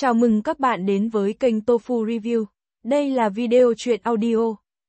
Chào mừng các bạn đến với kênh Tofu Review. Đây là video truyện audio,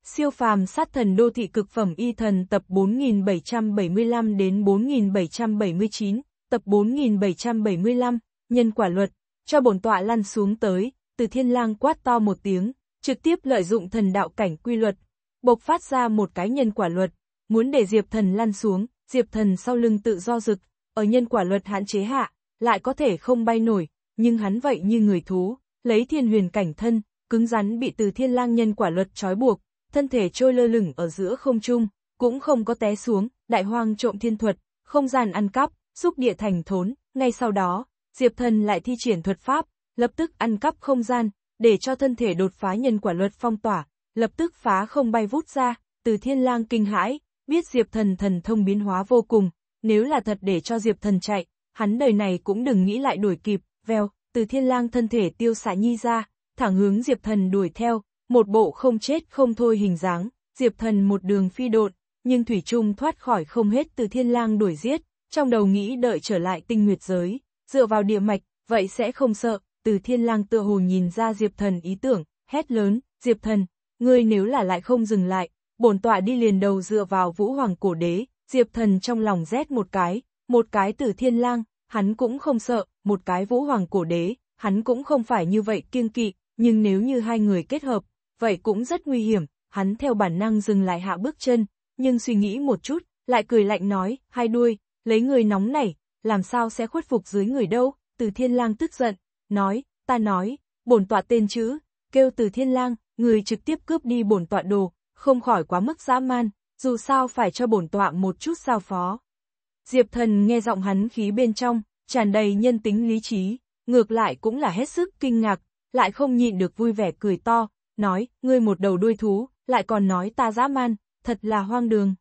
siêu phàm sát thần đô thị cực phẩm y thần tập 4775 đến 4779, tập 4775, nhân quả luật, cho bổn tọa lăn xuống tới, từ thiên lang quát to một tiếng, trực tiếp lợi dụng thần đạo cảnh quy luật, bộc phát ra một cái nhân quả luật, muốn để diệp thần lăn xuống, diệp thần sau lưng tự do rực, ở nhân quả luật hạn chế hạ, lại có thể không bay nổi, nhưng hắn vậy như người thú, lấy thiên huyền cảnh thân, cứng rắn bị từ thiên lang nhân quả luật trói buộc, thân thể trôi lơ lửng ở giữa không trung, cũng không có té xuống, đại hoang trộm thiên thuật, không gian ăn cắp, xúc địa thành thốn, ngay sau đó, Diệp Thần lại thi triển thuật pháp, lập tức ăn cắp không gian, để cho thân thể đột phá nhân quả luật phong tỏa, lập tức phá không bay vút ra, từ thiên lang kinh hãi, biết Diệp Thần thần thông biến hóa vô cùng, nếu là thật để cho Diệp Thần chạy, hắn đời này cũng đừng nghĩ lại đuổi kịp, veo, từ thiên lang thân thể tiêu xạ nhi ra, thẳng hướng Diệp Thần đuổi theo, một bộ không chết không thôi hình dáng, Diệp Thần một đường phi độn, nhưng Thủy Trung thoát khỏi không hết từ thiên lang đuổi giết, trong đầu nghĩ đợi trở lại tinh nguyệt giới, dựa vào địa mạch, vậy sẽ không sợ, từ thiên lang tựa hồ nhìn ra Diệp Thần ý tưởng, hét lớn, Diệp Thần, ngươi nếu là lại không dừng lại, bổn tọa đi liền đầu dựa vào vũ hoàng cổ đế, Diệp Thần trong lòng rét một cái, một cái từ thiên lang, hắn cũng không sợ, một cái vũ hoàng cổ đế, hắn cũng không phải như vậy kiêng kỵ, nhưng nếu như hai người kết hợp, vậy cũng rất nguy hiểm, hắn theo bản năng dừng lại hạ bước chân, nhưng suy nghĩ một chút, lại cười lạnh nói, hai đuôi, lấy người nóng này, làm sao sẽ khuất phục dưới người đâu, từ thiên lang tức giận, nói, ta nói, bổn tọa tên chữ, kêu từ thiên lang, người trực tiếp cướp đi bổn tọa đồ, không khỏi quá mức dã man, dù sao phải cho bổn tọa một chút sao phó. Diệp Thần nghe giọng hắn khí bên trong, tràn đầy nhân tính lý trí, ngược lại cũng là hết sức kinh ngạc, lại không nhịn được vui vẻ cười to, nói, ngươi một đầu đuôi thú, lại còn nói ta dã man, thật là hoang đường.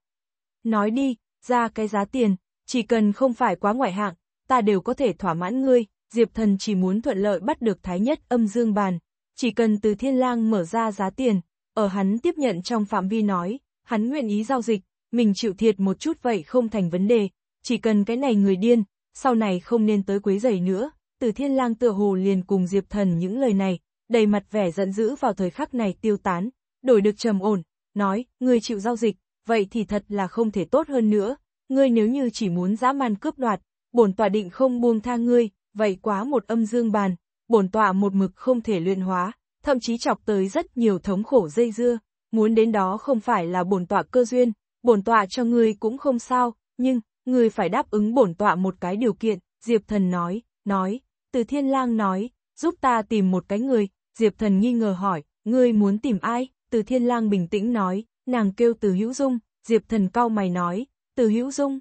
Nói đi, ra cái giá tiền, chỉ cần không phải quá ngoại hạng, ta đều có thể thỏa mãn ngươi, Diệp Thần chỉ muốn thuận lợi bắt được Thái Nhất âm dương bàn, chỉ cần từ thiên lang mở ra giá tiền, ở hắn tiếp nhận trong phạm vi nói, hắn nguyện ý giao dịch, mình chịu thiệt một chút vậy không thành vấn đề, chỉ cần cái này người điên, sau này không nên tới quấy rầy nữa, từ thiên lang tựa hồ liền cùng Diệp Thần những lời này, đầy mặt vẻ giận dữ vào thời khắc này tiêu tán, đổi được trầm ổn, nói, ngươi chịu giao dịch, vậy thì thật là không thể tốt hơn nữa, ngươi nếu như chỉ muốn dã man cướp đoạt, bổn tọa định không buông tha ngươi, vậy quá một âm dương bàn, bổn tọa một mực không thể luyện hóa, thậm chí chọc tới rất nhiều thống khổ dây dưa, muốn đến đó không phải là bổn tọa cơ duyên, bổn tọa cho ngươi cũng không sao, nhưng người phải đáp ứng bổn tọa một cái điều kiện, Diệp Thần nói, nói, từ thiên lang nói, giúp ta tìm một cái người, Diệp Thần nghi ngờ hỏi, ngươi muốn tìm ai, từ thiên lang bình tĩnh nói, nàng kêu từ hữu dung, Diệp Thần cau mày nói, từ hữu dung,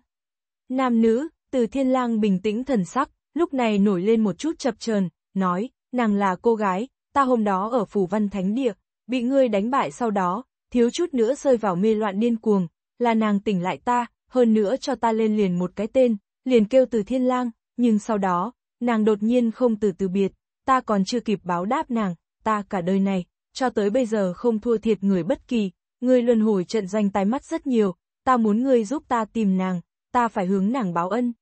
nam nữ, từ thiên lang bình tĩnh thần sắc, lúc này nổi lên một chút chập chờn nói, nàng là cô gái, ta hôm đó ở phủ văn thánh địa, bị ngươi đánh bại sau đó, thiếu chút nữa rơi vào mê loạn điên cuồng, là nàng tỉnh lại ta, hơn nữa cho ta lên liền một cái tên, liền kêu từ thiên lang, nhưng sau đó, nàng đột nhiên không từ từ biệt, ta còn chưa kịp báo đáp nàng, ta cả đời này, cho tới bây giờ không thua thiệt người bất kỳ, người luân hồi trận danh tái mắt rất nhiều, ta muốn người giúp ta tìm nàng, ta phải hướng nàng báo ân.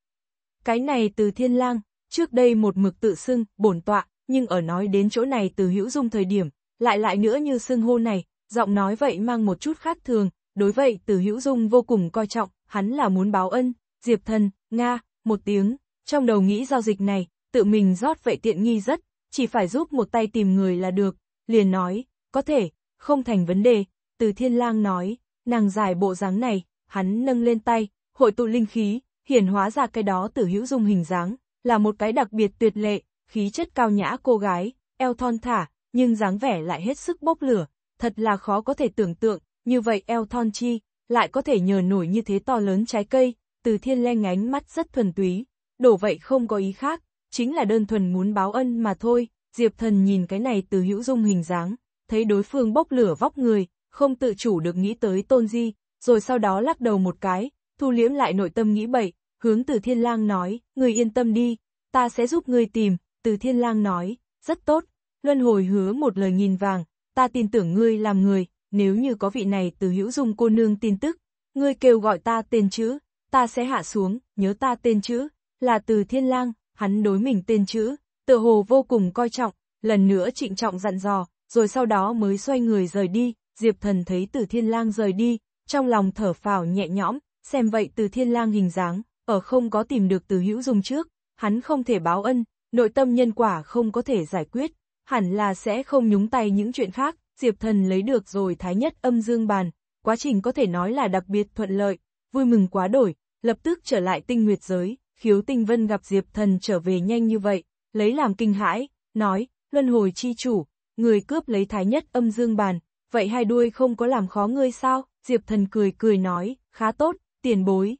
Cái này từ thiên lang, trước đây một mực tự xưng, bổn tọa, nhưng ở nói đến chỗ này từ hữu dung thời điểm, lại lại nữa như xưng hô này, giọng nói vậy mang một chút khác thường, đối vậy từ hữu dung vô cùng coi trọng, hắn là muốn báo ân, Diệp Thần, Nga, một tiếng, trong đầu nghĩ giao dịch này, tự mình rót vậy tiện nghi rất, chỉ phải giúp một tay tìm người là được, liền nói, có thể, không thành vấn đề, từ thiên lang nói, nàng giải bộ dáng này, hắn nâng lên tay, hội tụ linh khí, hiển hóa ra cái đó tử hữu dung hình dáng, là một cái đặc biệt tuyệt lệ, khí chất cao nhã cô gái, eo thon thả, nhưng dáng vẻ lại hết sức bốc lửa, thật là khó có thể tưởng tượng, như vậy eo thon chi, lại có thể nhờ nổi như thế to lớn trái cây, từ thiên len ngánh mắt rất thuần túy, đổ vậy không có ý khác, chính là đơn thuần muốn báo ân mà thôi, Diệp Thần nhìn cái này từ hữu dung hình dáng, thấy đối phương bốc lửa vóc người, không tự chủ được nghĩ tới tôn di, rồi sau đó lắc đầu một cái, thu liễm lại nội tâm nghĩ bậy, hướng từ thiên lang nói, người yên tâm đi, ta sẽ giúp người tìm, từ thiên lang nói, rất tốt, luân hồi hứa một lời nghìn vàng, ta tin tưởng ngươi làm người, nếu như có vị này từ hữu dung cô nương tin tức, ngươi kêu gọi ta tên chữ, ta sẽ hạ xuống, nhớ ta tên chữ, là từ thiên lang, hắn đối mình tên chữ, tựa hồ vô cùng coi trọng, lần nữa trịnh trọng dặn dò, rồi sau đó mới xoay người rời đi, Diệp Thần thấy từ thiên lang rời đi, trong lòng thở phào nhẹ nhõm, xem vậy từ thiên lang hình dáng, ở không có tìm được từ hữu dung trước, hắn không thể báo ân, nội tâm nhân quả không có thể giải quyết, hẳn là sẽ không nhúng tay những chuyện khác, Diệp Thần lấy được rồi Thái Nhất âm dương bàn, quá trình có thể nói là đặc biệt thuận lợi, vui mừng quá đổi, lập tức trở lại tinh nguyệt giới, khiếu tinh vân gặp Diệp Thần trở về nhanh như vậy, lấy làm kinh hãi, nói, luân hồi chi chủ, người cướp lấy Thái Nhất âm dương bàn, vậy hai đuôi không có làm khó ngươi sao, Diệp Thần cười cười nói, khá tốt, tiền bối.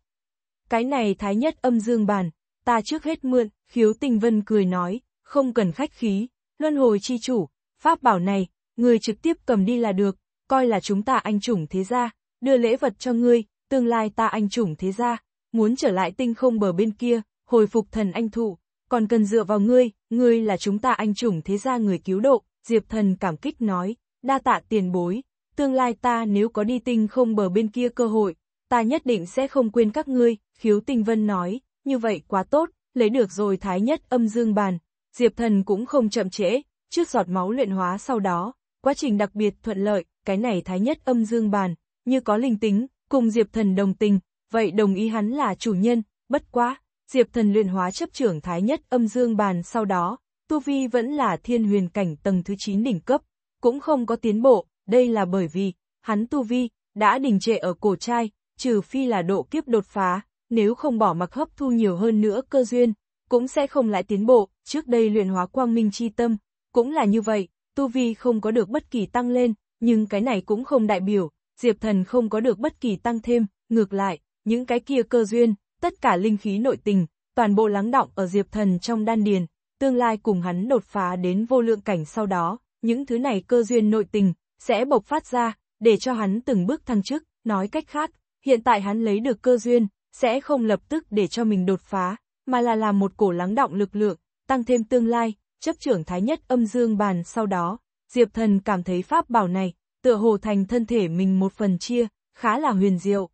Cái này Thái Nhất âm dương bàn, ta trước hết mượn, khiếu tinh vân cười nói, không cần khách khí, luân hồi chi chủ, pháp bảo này, người trực tiếp cầm đi là được, coi là chúng ta anh chủng thế gia, đưa lễ vật cho ngươi, tương lai ta anh chủng thế gia, muốn trở lại tinh không bờ bên kia, hồi phục thần anh thụ, còn cần dựa vào ngươi, ngươi là chúng ta anh chủng thế gia người cứu độ, Diệp thần cảm kích nói, đa tạ tiền bối, tương lai ta nếu có đi tinh không bờ bên kia cơ hội, ta nhất định sẽ không quên các ngươi, khiếu tinh vân nói, như vậy quá tốt, lấy được rồi thái nhất âm dương bàn, Diệp thần cũng không chậm trễ, trước giọt máu luyện hóa sau đó, quá trình đặc biệt thuận lợi, cái này thái nhất âm dương bàn, như có linh tính, cùng Diệp Thần đồng tình, vậy đồng ý hắn là chủ nhân, bất quá, Diệp Thần luyện hóa chấp trưởng thái nhất âm dương bàn sau đó, Tu Vi vẫn là thiên huyền cảnh tầng thứ 9 đỉnh cấp, cũng không có tiến bộ, đây là bởi vì, hắn Tu Vi, đã đình trệ ở cổ trai, trừ phi là độ kiếp đột phá, nếu không bỏ mặc hấp thu nhiều hơn nữa cơ duyên, cũng sẽ không lại tiến bộ, trước đây luyện hóa quang minh chi tâm, cũng là như vậy, tu vi không có được bất kỳ tăng lên, nhưng cái này cũng không đại biểu, Diệp Thần không có được bất kỳ tăng thêm, ngược lại, những cái kia cơ duyên, tất cả linh khí nội tình, toàn bộ lắng động ở Diệp Thần trong đan điền, tương lai cùng hắn đột phá đến vô lượng cảnh sau đó, những thứ này cơ duyên nội tình, sẽ bộc phát ra, để cho hắn từng bước thăng chức, nói cách khác, hiện tại hắn lấy được cơ duyên, sẽ không lập tức để cho mình đột phá, mà là làm một cổ lắng động lực lượng, tăng thêm tương lai, chấp trưởng thái nhất âm dương bàn sau đó, Diệp Thần cảm thấy pháp bảo này, tựa hồ thành thân thể mình một phần chia, khá là huyền diệu.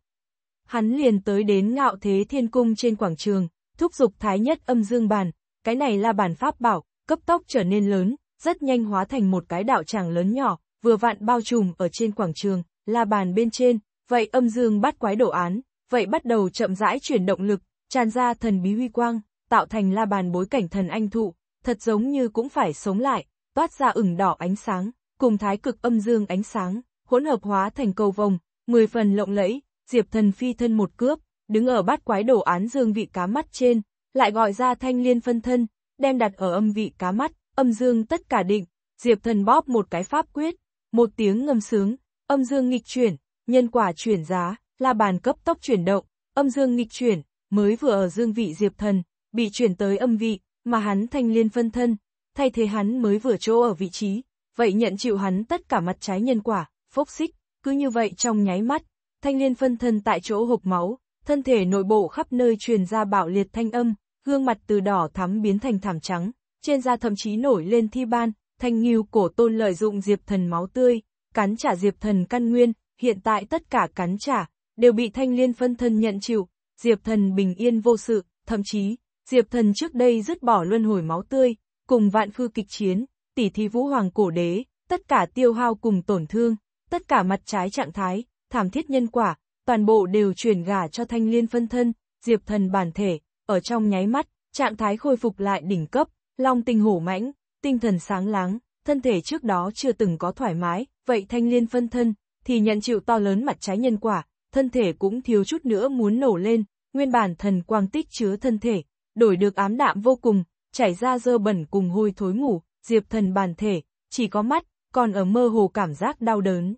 Hắn liền tới đến ngạo thế thiên cung trên quảng trường, thúc giục thái nhất âm dương bàn, cái này là bản pháp bảo, cấp tốc trở nên lớn, rất nhanh hóa thành một cái đạo tràng lớn nhỏ, vừa vặn bao trùm ở trên quảng trường, là bàn bên trên, vậy âm dương bắt quái đổ án, vậy bắt đầu chậm rãi chuyển động lực, tràn ra thần bí huy quang, tạo thành la bàn bối cảnh thần anh thụ, thật giống như cũng phải sống lại, toát ra ửng đỏ ánh sáng, cùng thái cực âm dương ánh sáng, hỗn hợp hóa thành cầu vồng, mười phần lộng lẫy, diệp thần phi thân một cướp, đứng ở bát quái đổ án dương vị cá mắt trên, lại gọi ra thanh liên phân thân, đem đặt ở âm vị cá mắt, âm dương tất cả định, diệp thần bóp một cái pháp quyết, một tiếng ngâm sướng, âm dương nghịch chuyển, nhân quả chuyển giá, la bàn cấp tốc chuyển động, âm dương nghịch chuyển, mới vừa ở dương vị diệp thần, bị chuyển tới âm vị, mà hắn thanh liên phân thân, thay thế hắn mới vừa chỗ ở vị trí, vậy nhận chịu hắn tất cả mặt trái nhân quả, phốc xích, cứ như vậy trong nháy mắt, thanh liên phân thân tại chỗ hộp máu, thân thể nội bộ khắp nơi truyền ra bạo liệt thanh âm, gương mặt từ đỏ thắm biến thành thảm trắng, trên da thậm chí nổi lên thi ban, thanh nghiêu cổ tôn lợi dụng diệp thần máu tươi, cắn trả diệp thần căn nguyên, hiện tại tất cả cắn trả, đều bị thanh liên phân thân nhận chịu, diệp thần bình yên vô sự, thậm chí, Diệp thần trước đây dứt bỏ luân hồi máu tươi, cùng vạn khư kịch chiến, tỷ thi vũ hoàng cổ đế, tất cả tiêu hao cùng tổn thương, tất cả mặt trái trạng thái, thảm thiết nhân quả, toàn bộ đều chuyển gả cho thanh liên phân thân, diệp thần bản thể, ở trong nháy mắt, trạng thái khôi phục lại đỉnh cấp, long tinh hổ mãnh, tinh thần sáng láng, thân thể trước đó chưa từng có thoải mái, vậy thanh liên phân thân, thì nhận chịu to lớn mặt trái nhân quả, thân thể cũng thiếu chút nữa muốn nổ lên, nguyên bản thần quang tích chứa thân thể, đổi được ám đạm vô cùng, chảy ra dơ bẩn cùng hôi thối ngủ, diệp thần bàn thể, chỉ có mắt, còn ở mơ hồ cảm giác đau đớn.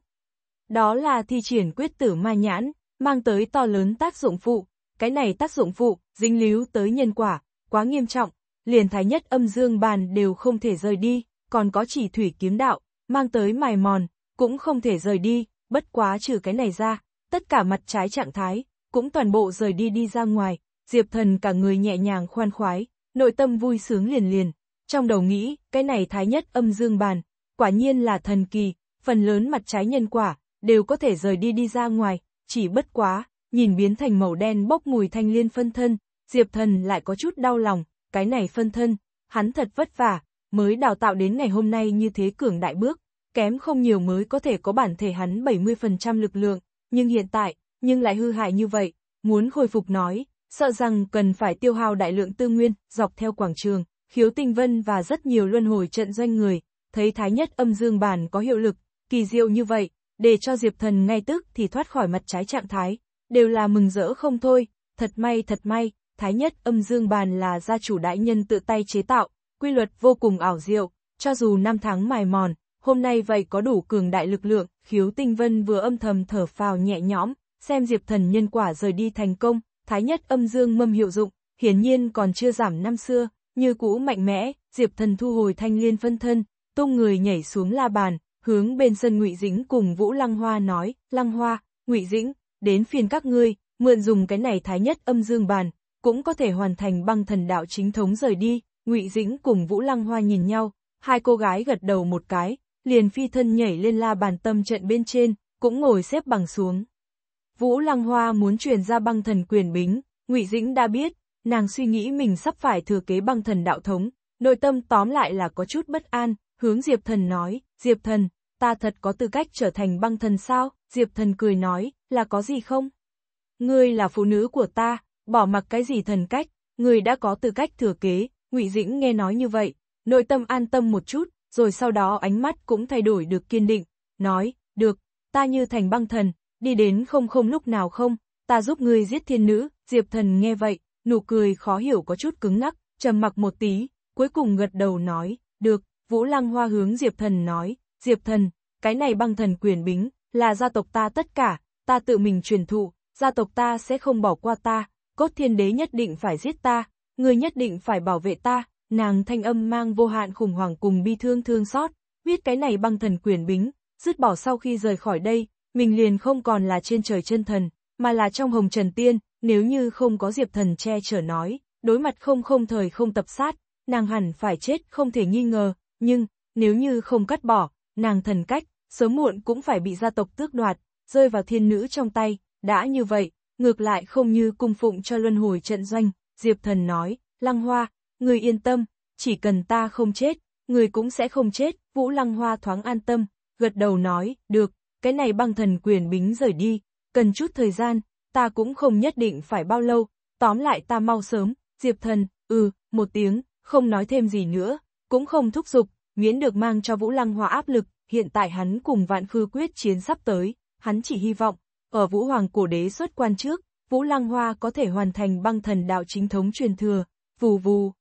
Đó là thi triển quyết tử ma nhãn, mang tới to lớn tác dụng phụ, cái này tác dụng phụ, dính líu tới nhân quả, quá nghiêm trọng, liền thái nhất âm dương bàn đều không thể rời đi, còn có chỉ thủy kiếm đạo, mang tới mài mòn, cũng không thể rời đi, bất quá trừ cái này ra, tất cả mặt trái trạng thái, cũng toàn bộ rời đi đi ra ngoài, Diệp Thần cả người nhẹ nhàng khoan khoái, nội tâm vui sướng liền liền. Trong đầu nghĩ, cái này thái nhất âm dương bàn, quả nhiên là thần kỳ, phần lớn mặt trái nhân quả, đều có thể rời đi đi ra ngoài, chỉ bất quá, nhìn biến thành màu đen bốc mùi thanh liên phân thân, Diệp Thần lại có chút đau lòng, cái này phân thân, hắn thật vất vả, mới đào tạo đến ngày hôm nay như thế cường đại bước, kém không nhiều mới có thể có bản thể hắn 70% lực lượng, nhưng hiện tại, nhưng lại hư hại như vậy, muốn khôi phục nói, sợ rằng cần phải tiêu hao đại lượng tư nguyên, dọc theo quảng trường, khiếu tinh vân và rất nhiều luân hồi trận doanh người, thấy thái nhất âm dương bản có hiệu lực, kỳ diệu như vậy, để cho Diệp Thần ngay tức thì thoát khỏi mặt trái trạng thái, đều là mừng rỡ không thôi, thật may thật may, thái nhất âm dương bàn là gia chủ đại nhân tự tay chế tạo, quy luật vô cùng ảo diệu, cho dù năm tháng mài mòn, hôm nay vậy có đủ cường đại lực lượng, khiếu tinh vân vừa âm thầm thở phào nhẹ nhõm, xem Diệp Thần nhân quả rời đi thành công, thái nhất âm dương mâm hiệu dụng, hiển nhiên còn chưa giảm năm xưa, như cũ mạnh mẽ, Diệp Thần thu hồi thanh liên phân thân, tung người nhảy xuống la bàn, hướng bên sân Ngụy Dĩnh cùng Vũ Lăng Hoa nói, "Lăng Hoa, Ngụy Dĩnh, đến phiên các ngươi, mượn dùng cái này thái nhất âm dương bàn, cũng có thể hoàn thành băng thần đạo chính thống rời đi." Ngụy Dĩnh cùng Vũ Lăng Hoa nhìn nhau, hai cô gái gật đầu một cái, liền phi thân nhảy lên la bàn tâm trận bên trên, cũng ngồi xếp bằng xuống. Vũ Lăng Hoa muốn truyền ra băng thần quyền bính, Ngụy Dĩnh đã biết, nàng suy nghĩ mình sắp phải thừa kế băng thần đạo thống, nội tâm tóm lại là có chút bất an, hướng Diệp Thần nói, Diệp Thần, ta thật có tư cách trở thành băng thần sao? Diệp Thần cười nói, là có gì không? Ngươi là phụ nữ của ta, bỏ mặc cái gì thần cách, ngươi đã có tư cách thừa kế, Ngụy Dĩnh nghe nói như vậy, nội tâm an tâm một chút, rồi sau đó ánh mắt cũng thay đổi được kiên định, nói, được, ta như thành băng thần, đi đến không không lúc nào không, ta giúp ngươi giết thiên nữ, Diệp Thần nghe vậy, nụ cười khó hiểu có chút cứng ngắc, trầm mặc một tí, cuối cùng gật đầu nói, được, Vũ Lăng Hoa hướng Diệp Thần nói, Diệp Thần, cái này băng thần quyền bính, là gia tộc ta tất cả, ta tự mình truyền thụ, gia tộc ta sẽ không bỏ qua ta, cốt thiên đế nhất định phải giết ta, ngươi nhất định phải bảo vệ ta, nàng thanh âm mang vô hạn khủng hoảng cùng bi thương thương xót, biết cái này băng thần quyền bính, dứt bỏ sau khi rời khỏi đây, mình liền không còn là trên trời chân thần, mà là trong hồng trần tiên, nếu như không có diệp thần che chở nói, đối mặt không không thời không tập sát, nàng hẳn phải chết không thể nghi ngờ, nhưng, nếu như không cắt bỏ, nàng thần cách, sớm muộn cũng phải bị gia tộc tước đoạt, rơi vào thiên nữ trong tay, đã như vậy, ngược lại không như cung phụng cho luân hồi trận doanh, diệp thần nói, lăng hoa, người yên tâm, chỉ cần ta không chết, người cũng sẽ không chết, vũ lăng hoa thoáng an tâm, gật đầu nói, được, cái này băng thần quyền bính rời đi, cần chút thời gian, ta cũng không nhất định phải bao lâu, tóm lại ta mau sớm, diệp thần, ừ, một tiếng, không nói thêm gì nữa, cũng không thúc giục, miễn được mang cho Vũ Lăng Hòa áp lực, hiện tại hắn cùng vạn khư quyết chiến sắp tới, hắn chỉ hy vọng, ở Vũ Hoàng cổ đế xuất quan trước, Vũ Lăng Hoa có thể hoàn thành băng thần đạo chính thống truyền thừa, vù vù.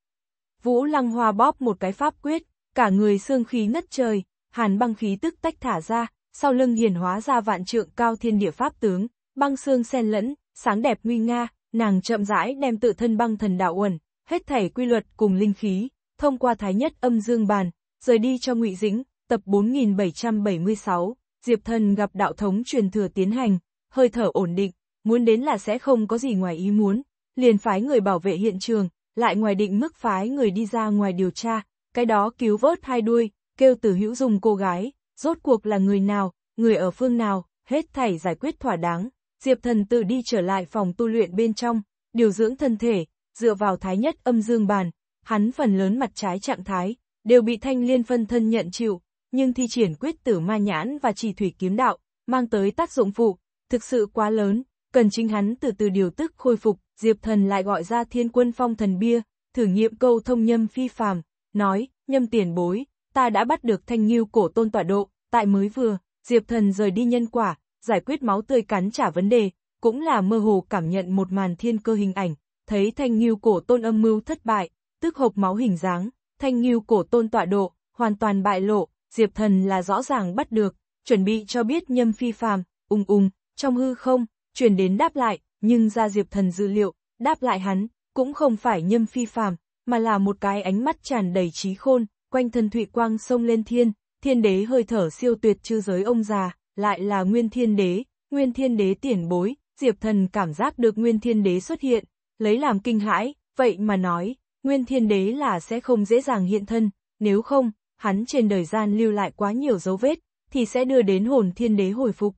Vũ Lăng Hoa bóp một cái pháp quyết, cả người xương khí ngất trời, hàn băng khí tức tách thả ra, sau lưng hiền hóa ra vạn trượng cao thiên địa pháp tướng, băng xương xen lẫn, sáng đẹp nguy nga, nàng chậm rãi đem tự thân băng thần đạo uẩn, hết thảy quy luật cùng linh khí, thông qua thái nhất âm dương bàn, rời đi cho ngụy Dĩnh, tập 4776, Diệp Thần gặp đạo thống truyền thừa tiến hành, hơi thở ổn định, muốn đến là sẽ không có gì ngoài ý muốn, liền phái người bảo vệ hiện trường, lại ngoài định mức phái người đi ra ngoài điều tra, cái đó cứu vớt hai đuôi, kêu từ hữu dùng cô gái, rốt cuộc là người nào, người ở phương nào, hết thảy giải quyết thỏa đáng. Diệp thần tự đi trở lại phòng tu luyện bên trong, điều dưỡng thân thể, dựa vào thái nhất âm dương bàn, hắn phần lớn mặt trái trạng thái, đều bị thanh liên phân thân nhận chịu, nhưng thi triển quyết tử ma nhãn và chỉ thủy kiếm đạo, mang tới tác dụng phụ, thực sự quá lớn, cần chính hắn từ từ điều tức khôi phục, Diệp Thần lại gọi ra thiên quân phong thần bia, thử nghiệm câu thông nhâm phi phàm, nói, nhâm tiền bối, ta đã bắt được thanh nghiêu cổ tôn tọa độ, tại mới vừa, Diệp Thần rời đi nhân quả, giải quyết máu tươi cắn trả vấn đề, cũng là mơ hồ cảm nhận một màn thiên cơ hình ảnh, thấy thanh nghiêu cổ tôn âm mưu thất bại, tức hộp máu hình dáng, thanh nghiêu cổ tôn tọa độ, hoàn toàn bại lộ, Diệp Thần là rõ ràng bắt được, chuẩn bị cho biết nhâm phi phàm, ung ung, trong hư không, truyền đến đáp lại, nhưng ra Diệp Thần dự liệu, đáp lại hắn, cũng không phải nhâm phi phàm, mà là một cái ánh mắt tràn đầy trí khôn, quanh thân thụy quang sông lên thiên, thiên đế hơi thở siêu tuyệt chư giới ông già, lại là nguyên thiên đế, nguyên thiên đế tiền bối, diệp thần cảm giác được nguyên thiên đế xuất hiện, lấy làm kinh hãi, vậy mà nói, nguyên thiên đế là sẽ không dễ dàng hiện thân, nếu không, hắn trên đời gian lưu lại quá nhiều dấu vết, thì sẽ đưa đến hồn thiên đế hồi phục.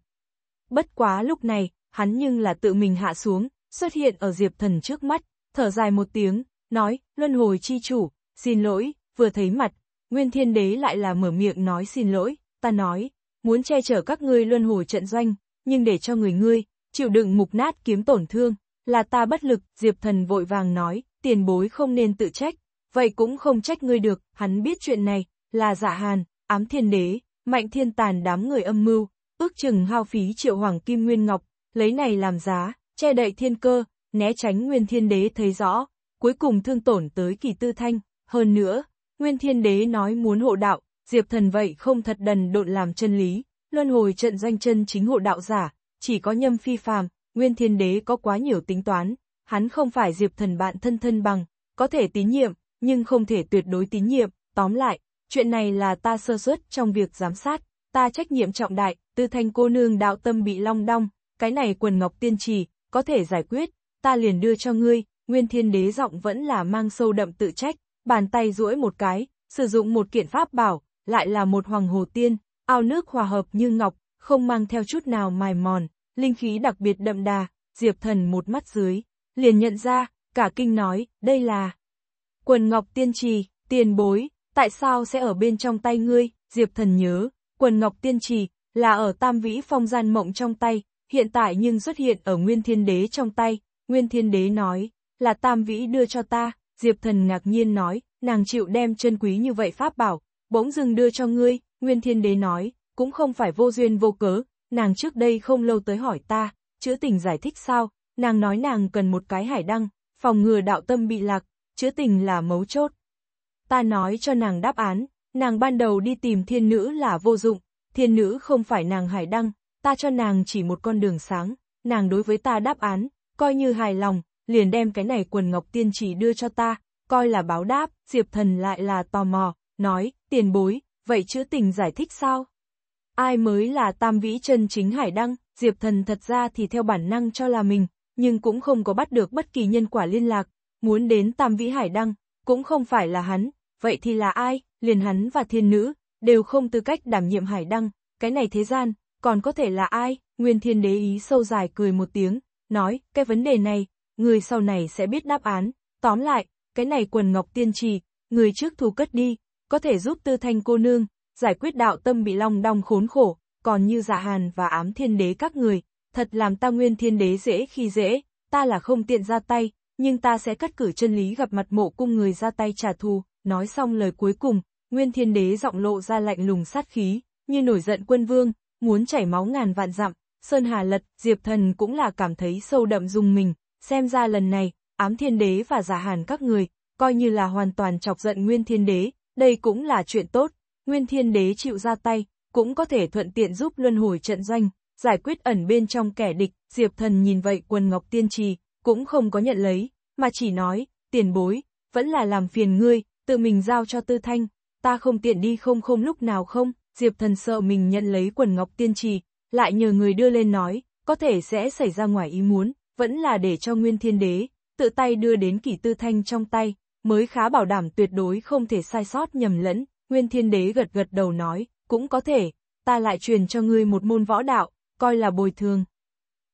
Bất quá lúc này, hắn nhưng là tự mình hạ xuống, xuất hiện ở diệp thần trước mắt, thở dài một tiếng, nói, luân hồi chi chủ, xin lỗi, vừa thấy mặt, Nguyên Thiên Đế lại là mở miệng nói xin lỗi, ta nói, muốn che chở các ngươi luân hồi trận doanh, nhưng để cho người ngươi, chịu đựng mục nát kiếm tổn thương, là ta bất lực, Diệp Thần vội vàng nói, tiền bối không nên tự trách, vậy cũng không trách ngươi được, hắn biết chuyện này, là dạ hàn, ám thiên đế, mạnh thiên tàn đám người âm mưu, ước chừng hao phí triệu hoàng kim nguyên ngọc, lấy này làm giá, che đậy thiên cơ, né tránh nguyên thiên đế thấy rõ, cuối cùng thương tổn tới kỳ tư thanh, hơn nữa, Nguyên Thiên Đế nói muốn hộ đạo, Diệp Thần vậy không thật đần độn làm chân lý, luân hồi trận doanh chân chính hộ đạo giả, chỉ có nhâm phi phàm, Nguyên Thiên Đế có quá nhiều tính toán, hắn không phải Diệp Thần bạn thân thân bằng, có thể tín nhiệm, nhưng không thể tuyệt đối tín nhiệm, tóm lại, chuyện này là ta sơ suất trong việc giám sát, ta trách nhiệm trọng đại, tư thanh cô nương đạo tâm bị long đong, cái này quần ngọc tiên trì, có thể giải quyết, ta liền đưa cho ngươi, Nguyên Thiên Đế giọng vẫn là mang sâu đậm tự trách, bàn tay duỗi một cái, sử dụng một kiện pháp bảo, lại là một hoàng hồ tiên, ao nước hòa hợp như ngọc, không mang theo chút nào mài mòn, linh khí đặc biệt đậm đà, Diệp Thần một mắt dưới, liền nhận ra, cả kinh nói, đây là quần ngọc tiên trì, tiền bối, tại sao sẽ ở bên trong tay ngươi, Diệp Thần nhớ, quần ngọc tiên trì, là ở tam vĩ phong gian mộng trong tay, hiện tại nhưng xuất hiện ở Nguyên Thiên Đế trong tay, Nguyên Thiên Đế nói, là tam vĩ đưa cho ta, Diệp thần ngạc nhiên nói, nàng chịu đem chân quý như vậy pháp bảo, bỗng dừng đưa cho ngươi, Nguyên Thiên Đế nói, cũng không phải vô duyên vô cớ, nàng trước đây không lâu tới hỏi ta, chữa tình giải thích sao, nàng nói nàng cần một cái hải đăng, phòng ngừa đạo tâm bị lạc, chữa tình là mấu chốt. Ta nói cho nàng đáp án, nàng ban đầu đi tìm thiên nữ là vô dụng, thiên nữ không phải nàng hải đăng, ta cho nàng chỉ một con đường sáng, nàng đối với ta đáp án, coi như hài lòng, liền đem cái này quần ngọc tiên chỉ đưa cho ta, coi là báo đáp, Diệp Thần lại là tò mò, nói, tiền bối, vậy chữ tình giải thích sao? Ai mới là tam vĩ chân chính hải đăng, Diệp Thần thật ra thì theo bản năng cho là mình, nhưng cũng không có bắt được bất kỳ nhân quả liên lạc, muốn đến tam vĩ hải đăng, cũng không phải là hắn, vậy thì là ai, liền hắn và thiên nữ, đều không tư cách đảm nhiệm hải đăng, cái này thế gian, còn có thể là ai, Nguyên Thiên Đế ý sâu dài cười một tiếng, nói, cái vấn đề này, người sau này sẽ biết đáp án, tóm lại, cái này quần ngọc tiên trì, người trước thu cất đi, có thể giúp tư thanh cô nương, giải quyết đạo tâm bị long đong khốn khổ, còn như dạ hàn và ám thiên đế các người, thật làm ta nguyên thiên đế dễ khi dễ, ta là không tiện ra tay, nhưng ta sẽ cắt cử chân lý gặp mặt mộ cung người ra tay trả thù, nói xong lời cuối cùng, nguyên thiên đế giọng lộ ra lạnh lùng sát khí, như nổi giận quân vương, muốn chảy máu ngàn vạn dặm, Sơn Hà Lật, Diệp Thần cũng là cảm thấy sâu đậm dùng mình, xem ra lần này, ám thiên đế và giả hàn các người, coi như là hoàn toàn chọc giận nguyên thiên đế, đây cũng là chuyện tốt, nguyên thiên đế chịu ra tay, cũng có thể thuận tiện giúp luân hồi trận doanh, giải quyết ẩn bên trong kẻ địch, diệp thần nhìn vậy quần ngọc tiên trì, cũng không có nhận lấy, mà chỉ nói, tiền bối, vẫn là làm phiền ngươi, tự mình giao cho tư thanh, ta không tiện đi không không lúc nào không, diệp thần sợ mình nhận lấy quần ngọc tiên trì, lại nhờ người đưa lên nói, có thể sẽ xảy ra ngoài ý muốn, vẫn là để cho Nguyên Thiên Đế, tự tay đưa đến kỷ tư thanh trong tay, mới khá bảo đảm tuyệt đối không thể sai sót nhầm lẫn, Nguyên Thiên Đế gật gật đầu nói, cũng có thể, ta lại truyền cho ngươi một môn võ đạo, coi là bồi thường.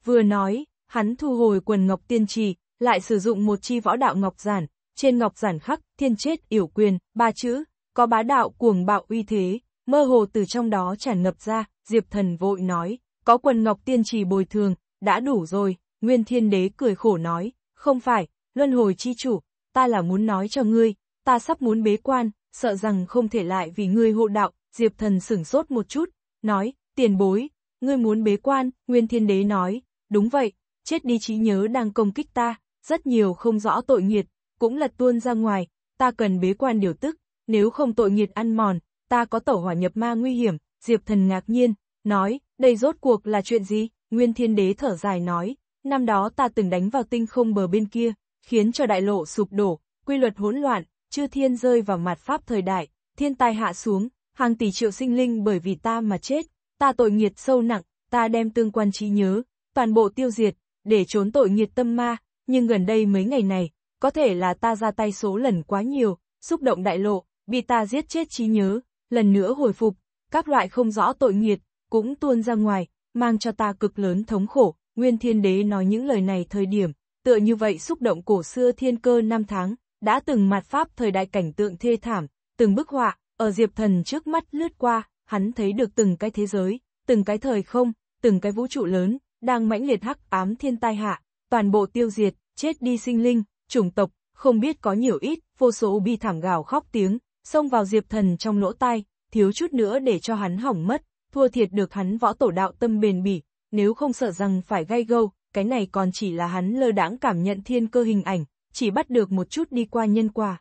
Vừa nói, hắn thu hồi quần ngọc tiên trì, lại sử dụng một chi võ đạo ngọc giản, trên ngọc giản khắc, thiên chết, yểu quyền, ba chữ, có bá đạo cuồng bạo uy thế, mơ hồ từ trong đó tràn ngập ra, Diệp Thần vội nói, có quần ngọc tiên trì bồi thường, đã đủ rồi. Nguyên Thiên Đế cười khổ nói, không phải, luân hồi chi chủ, ta là muốn nói cho ngươi, ta sắp muốn bế quan, sợ rằng không thể lại vì ngươi hộ đạo, Diệp Thần sửng sốt một chút, nói, tiền bối, ngươi muốn bế quan, Nguyên Thiên Đế nói, đúng vậy, chết đi trí nhớ đang công kích ta, rất nhiều không rõ tội nghiệt, cũng lật tuôn ra ngoài, ta cần bế quan điều tức, nếu không tội nghiệt ăn mòn, ta có tẩu hỏa nhập ma nguy hiểm, Diệp Thần ngạc nhiên, nói, đây rốt cuộc là chuyện gì, Nguyên Thiên Đế thở dài nói, Năm đó ta từng đánh vào tinh không bờ bên kia, khiến cho đại lộ sụp đổ, quy luật hỗn loạn, chư thiên rơi vào mặt pháp thời đại, thiên tai hạ xuống, hàng tỷ triệu sinh linh bởi vì ta mà chết, ta tội nghiệt sâu nặng, ta đem tương quan trí nhớ, toàn bộ tiêu diệt, để trốn tội nghiệt tâm ma, nhưng gần đây mấy ngày này, có thể là ta ra tay số lần quá nhiều, xúc động đại lộ, bị ta giết chết trí nhớ, lần nữa hồi phục, các loại không rõ tội nghiệt, cũng tuôn ra ngoài, mang cho ta cực lớn thống khổ, Nguyên Thiên Đế nói những lời này thời điểm, tựa như vậy xúc động cổ xưa thiên cơ năm tháng, đã từng mặt pháp thời đại cảnh tượng thê thảm, từng bức họa, ở Diệp Thần trước mắt lướt qua, hắn thấy được từng cái thế giới, từng cái thời không, từng cái vũ trụ lớn, đang mãnh liệt hắc ám thiên tai hạ, toàn bộ tiêu diệt, chết đi sinh linh, chủng tộc, không biết có nhiều ít, vô số bi thảm gào khóc tiếng, xông vào Diệp Thần trong lỗ tai, thiếu chút nữa để cho hắn hỏng mất, thua thiệt được hắn võ tổ đạo tâm bền bỉ, nếu không sợ rằng phải gây gâu, cái này còn chỉ là hắn lơ đãng cảm nhận thiên cơ hình ảnh, chỉ bắt được một chút đi qua nhân quả.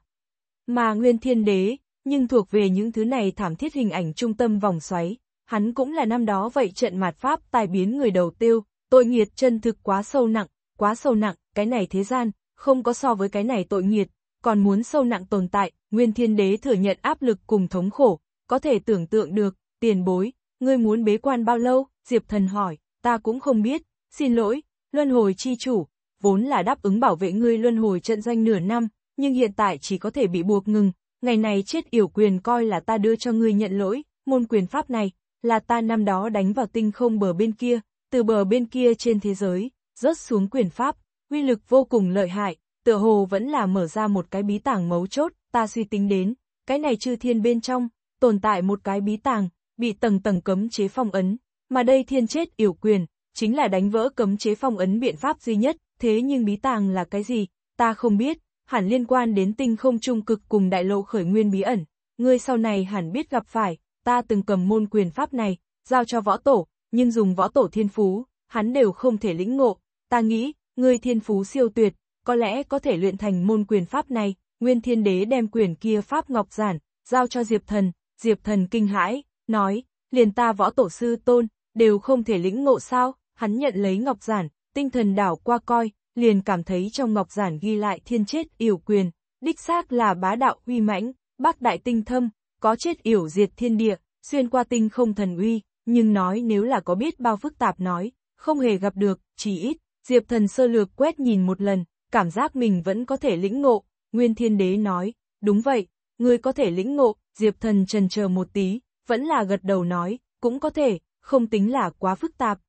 Mà nguyên thiên đế, nhưng thuộc về những thứ này thảm thiết hình ảnh trung tâm vòng xoáy, hắn cũng là năm đó vậy trận mạt pháp tài biến người đầu tiêu, tội nghiệt chân thực quá sâu nặng, quá sâu nặng, cái này thế gian, không có so với cái này tội nghiệt, còn muốn sâu nặng tồn tại, nguyên thiên đế thừa nhận áp lực cùng thống khổ, có thể tưởng tượng được, tiền bối, ngươi muốn bế quan bao lâu, Diệp thần hỏi, ta cũng không biết, xin lỗi, luân hồi chi chủ, vốn là đáp ứng bảo vệ ngươi luân hồi trận doanh nửa năm, nhưng hiện tại chỉ có thể bị buộc ngừng, ngày này chết yểu quyền coi là ta đưa cho ngươi nhận lỗi, môn quyền pháp này, là ta năm đó đánh vào tinh không bờ bên kia, từ bờ bên kia trên thế giới, rớt xuống quyền pháp, uy lực vô cùng lợi hại, tựa hồ vẫn là mở ra một cái bí tàng mấu chốt, ta suy tính đến, cái này chư thiên bên trong, tồn tại một cái bí tàng, bị tầng tầng cấm chế phong ấn, mà đây thiên chết yểu quyền, chính là đánh vỡ cấm chế phong ấn biện pháp duy nhất, thế nhưng bí tàng là cái gì, ta không biết, hẳn liên quan đến tinh không trung cực cùng đại lộ khởi nguyên bí ẩn, ngươi sau này hẳn biết gặp phải, ta từng cầm môn quyền pháp này, giao cho võ tổ, nhưng dùng võ tổ thiên phú, hắn đều không thể lĩnh ngộ, ta nghĩ, ngươi thiên phú siêu tuyệt, có lẽ có thể luyện thành môn quyền pháp này, nguyên thiên đế đem quyền kia pháp ngọc giản, giao cho diệp thần, diệp thần kinh hãi, nói, liền ta võ tổ sư tôn, đều không thể lĩnh ngộ sao, hắn nhận lấy ngọc giản, tinh thần đảo qua coi, liền cảm thấy trong ngọc giản ghi lại thiên chết yểu quyền, đích xác là bá đạo huy mãnh, bác đại tinh thâm, có chết yểu diệt thiên địa, xuyên qua tinh không thần uy, nhưng nói nếu là có biết bao phức tạp nói, không hề gặp được, chỉ ít, Diệp thần sơ lược quét nhìn một lần, cảm giác mình vẫn có thể lĩnh ngộ, Nguyên Thiên Đế nói, đúng vậy, ngươi có thể lĩnh ngộ, Diệp thần trần chờ một tí, vẫn là gật đầu nói, cũng có thể, không tính là quá phức tạp.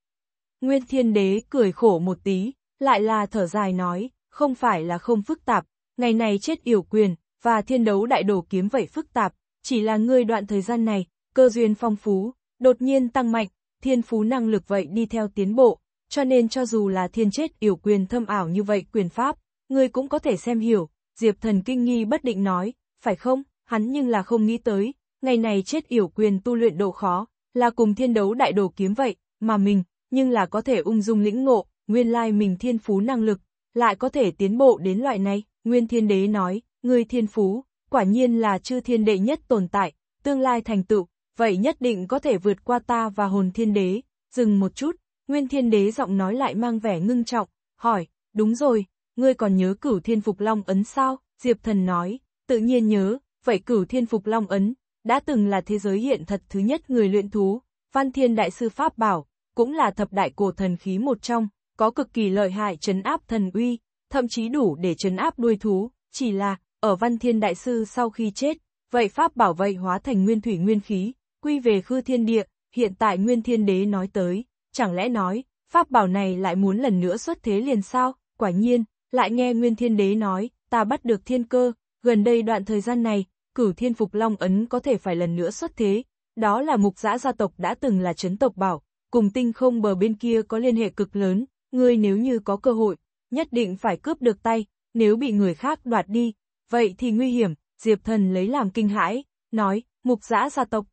Nguyên Thiên Đế cười khổ một tí, lại là thở dài nói, không phải là không phức tạp, ngày này chết yểu quyền, và thiên đấu đại đổ kiếm vậy phức tạp, chỉ là ngươi đoạn thời gian này, cơ duyên phong phú, đột nhiên tăng mạnh, thiên phú năng lực vậy đi theo tiến bộ, cho nên cho dù là thiên chết yểu quyền thâm ảo như vậy quyền pháp, ngươi cũng có thể xem hiểu, Diệp thần kinh nghi bất định nói, phải không, hắn nhưng là không nghĩ tới, ngày này chết yểu quyền tu luyện độ khó, là cùng thiên đấu đại đồ kiếm vậy, mà mình, nhưng là có thể ung dung lĩnh ngộ, nguyên lai mình thiên phú năng lực, lại có thể tiến bộ đến loại này, nguyên thiên đế nói, người thiên phú, quả nhiên là chư thiên đệ nhất tồn tại, tương lai thành tựu, vậy nhất định có thể vượt qua ta và hồn thiên đế, dừng một chút, nguyên thiên đế giọng nói lại mang vẻ ngưng trọng, hỏi, đúng rồi, ngươi còn nhớ cửu thiên phục long ấn sao, diệp thần nói, tự nhiên nhớ, vậy cửu thiên phục long ấn, đã từng là thế giới hiện thật thứ nhất người luyện thú, Văn Thiên Đại Sư Pháp Bảo, cũng là thập đại cổ thần khí một trong, có cực kỳ lợi hại trấn áp thần uy, thậm chí đủ để trấn áp đuôi thú, chỉ là, ở Văn Thiên Đại Sư sau khi chết, vậy Pháp Bảo vậy hóa thành nguyên thủy nguyên khí, quy về khư thiên địa, hiện tại Nguyên Thiên Đế nói tới, chẳng lẽ nói, Pháp Bảo này lại muốn lần nữa xuất thế liền sao, quả nhiên, lại nghe Nguyên Thiên Đế nói, ta bắt được thiên cơ, gần đây đoạn thời gian này, cửu thiên phục long ấn có thể phải lần nữa xuất thế, đó là mục giã gia tộc đã từng là chấn tộc bảo, cùng tinh không bờ bên kia có liên hệ cực lớn, ngươi nếu như có cơ hội, nhất định phải cướp được tay, nếu bị người khác đoạt đi, vậy thì nguy hiểm, Diệp Thần lấy làm kinh hãi, nói, mục giã gia tộc.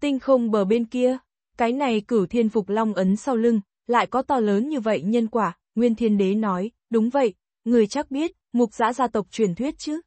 Tinh không bờ bên kia, cái này cửu thiên phục long ấn sau lưng, lại có to lớn như vậy nhân quả, Nguyên Thiên Đế nói, đúng vậy, người chắc biết, mục giã gia tộc truyền thuyết chứ.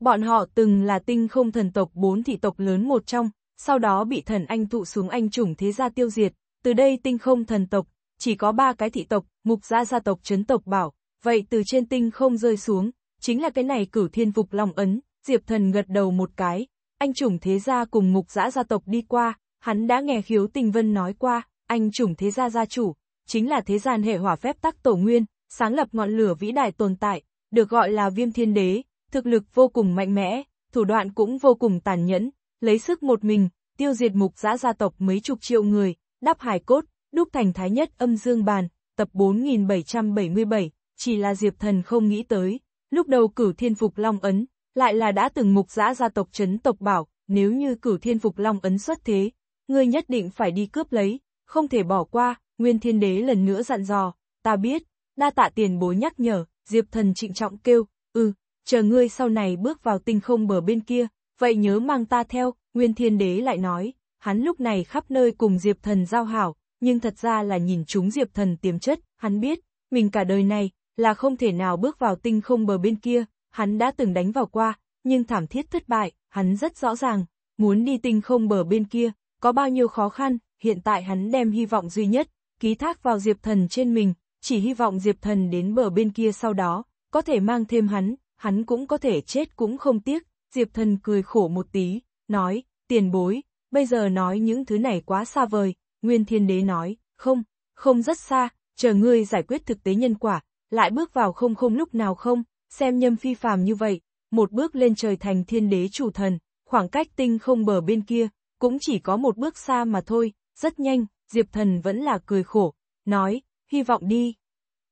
Bọn họ từng là tinh không thần tộc bốn thị tộc lớn một trong, sau đó bị thần anh thụ xuống anh chủng thế gia tiêu diệt, từ đây tinh không thần tộc, chỉ có ba cái thị tộc, mục gia gia tộc chấn tộc bảo, vậy từ trên tinh không rơi xuống, chính là cái này cửu thiên phục lòng ấn, diệp thần gật đầu một cái, anh chủng thế gia cùng mục giã gia tộc đi qua, hắn đã nghe khiếu tình vân nói qua, anh chủng thế gia gia chủ, chính là thế gian hệ hỏa phép tắc tổ nguyên, sáng lập ngọn lửa vĩ đại tồn tại, được gọi là viêm thiên đế, thực lực vô cùng mạnh mẽ, thủ đoạn cũng vô cùng tàn nhẫn, lấy sức một mình, tiêu diệt mục giã gia tộc mấy chục triệu người, đắp hải cốt, đúc thành thái nhất âm dương bàn, tập 4777, chỉ là Diệp Thần không nghĩ tới, lúc đầu cử thiên phục Long Ấn, lại là đã từng mục giã gia tộc chấn tộc bảo, nếu như cử thiên phục Long Ấn xuất thế, ngươi nhất định phải đi cướp lấy, không thể bỏ qua, Nguyên Thiên Đế lần nữa dặn dò, ta biết, đa tạ tiền bối nhắc nhở, Diệp Thần trịnh trọng kêu, ừ, chờ ngươi sau này bước vào tinh không bờ bên kia, vậy nhớ mang ta theo, Nguyên Thiên Đế lại nói, hắn lúc này khắp nơi cùng Diệp Thần giao hảo, nhưng thật ra là nhìn chúng Diệp Thần tiềm chất, hắn biết, mình cả đời này, là không thể nào bước vào tinh không bờ bên kia, hắn đã từng đánh vào qua, nhưng thảm thiết thất bại, hắn rất rõ ràng, muốn đi tinh không bờ bên kia, có bao nhiêu khó khăn, hiện tại hắn đem hy vọng duy nhất, ký thác vào Diệp Thần trên mình, chỉ hy vọng Diệp Thần đến bờ bên kia sau đó, có thể mang thêm hắn, hắn cũng có thể chết cũng không tiếc, Diệp Thần cười khổ một tí, nói, tiền bối, bây giờ nói những thứ này quá xa vời, Nguyên Thiên Đế nói, không, không rất xa, chờ ngươi giải quyết thực tế nhân quả, lại bước vào không không lúc nào không, xem nhâm phi phàm như vậy, một bước lên trời thành Thiên Đế chủ thần, khoảng cách tinh không bờ bên kia, cũng chỉ có một bước xa mà thôi, rất nhanh, Diệp Thần vẫn là cười khổ, nói, hy vọng đi.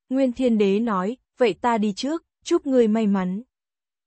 Nguyên Thiên Đế nói, vậy ta đi trước, chúc người may mắn.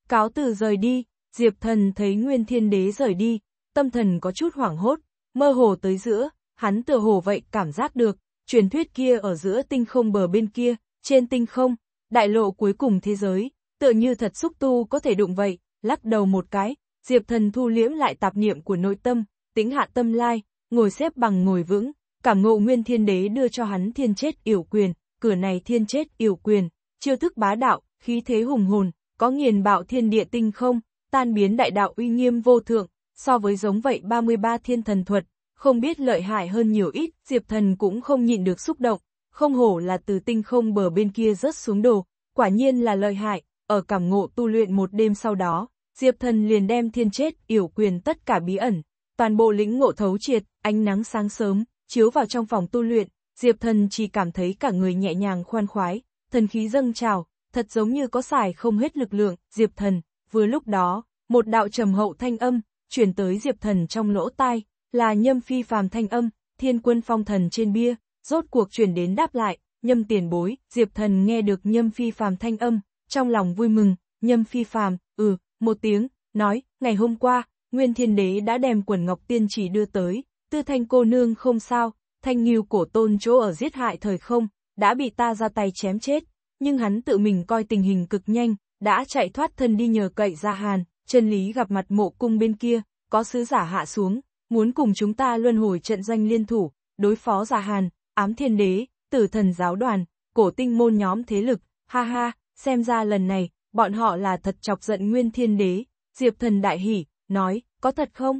Cáo từ rời đi, Diệp Thần thấy Nguyên Thiên Đế rời đi, tâm thần có chút hoảng hốt, mơ hồ tới giữa, hắn tựa hồ vậy cảm giác được, truyền thuyết kia ở giữa tinh không bờ bên kia, trên tinh không, đại lộ cuối cùng thế giới, tựa như thật xúc tu có thể đụng vậy, lắc đầu một cái, Diệp Thần thu liễm lại tạp niệm của nội tâm, tính hạ tâm lai, ngồi xếp bằng ngồi vững, cảm ngộ Nguyên Thiên Đế đưa cho hắn thiên chết yểu quyền, cửa này thiên chết yểu quyền, chiêu thức bá đạo, khí thế hùng hồn, có nghiền bạo thiên địa tinh không, tan biến đại đạo uy nghiêm vô thượng, so với giống vậy 33 thiên thần thuật, không biết lợi hại hơn nhiều ít, Diệp Thần cũng không nhịn được xúc động, không hổ là từ tinh không bờ bên kia rớt xuống đồ, quả nhiên là lợi hại, ở cảm ngộ tu luyện một đêm sau đó, Diệp Thần liền đem thiên chết, yểu quyền tất cả bí ẩn, toàn bộ lĩnh ngộ thấu triệt, ánh nắng sáng sớm, chiếu vào trong phòng tu luyện, Diệp Thần chỉ cảm thấy cả người nhẹ nhàng khoan khoái, thần khí dâng trào, thật giống như có xài không hết lực lượng, Diệp Thần, vừa lúc đó, một đạo trầm hậu thanh âm, chuyển tới Diệp Thần trong lỗ tai, là nhâm phi phàm thanh âm, thiên quân phong thần trên bia, rốt cuộc chuyển đến đáp lại, nhâm tiền bối, Diệp Thần nghe được nhâm phi phàm thanh âm, trong lòng vui mừng, nhâm phi phàm, ừ, một tiếng, nói, ngày hôm qua, Nguyên Thiên Đế đã đem quần ngọc tiên chỉ đưa tới, tư thanh cô nương không sao, thanh nghiêu cổ tôn chỗ ở giết hại thời không, đã bị ta ra tay chém chết, nhưng hắn tự mình coi tình hình cực nhanh, đã chạy thoát thân đi nhờ cậy ra hàn, chân lý gặp mặt mộ cung bên kia, có sứ giả hạ xuống, muốn cùng chúng ta luân hồi trận doanh liên thủ, đối phó giả hàn, ám thiên đế, tử thần giáo đoàn, cổ tinh môn nhóm thế lực, ha ha, xem ra lần này, bọn họ là thật chọc giận nguyên thiên đế, diệp thần đại hỉ, nói, có thật không?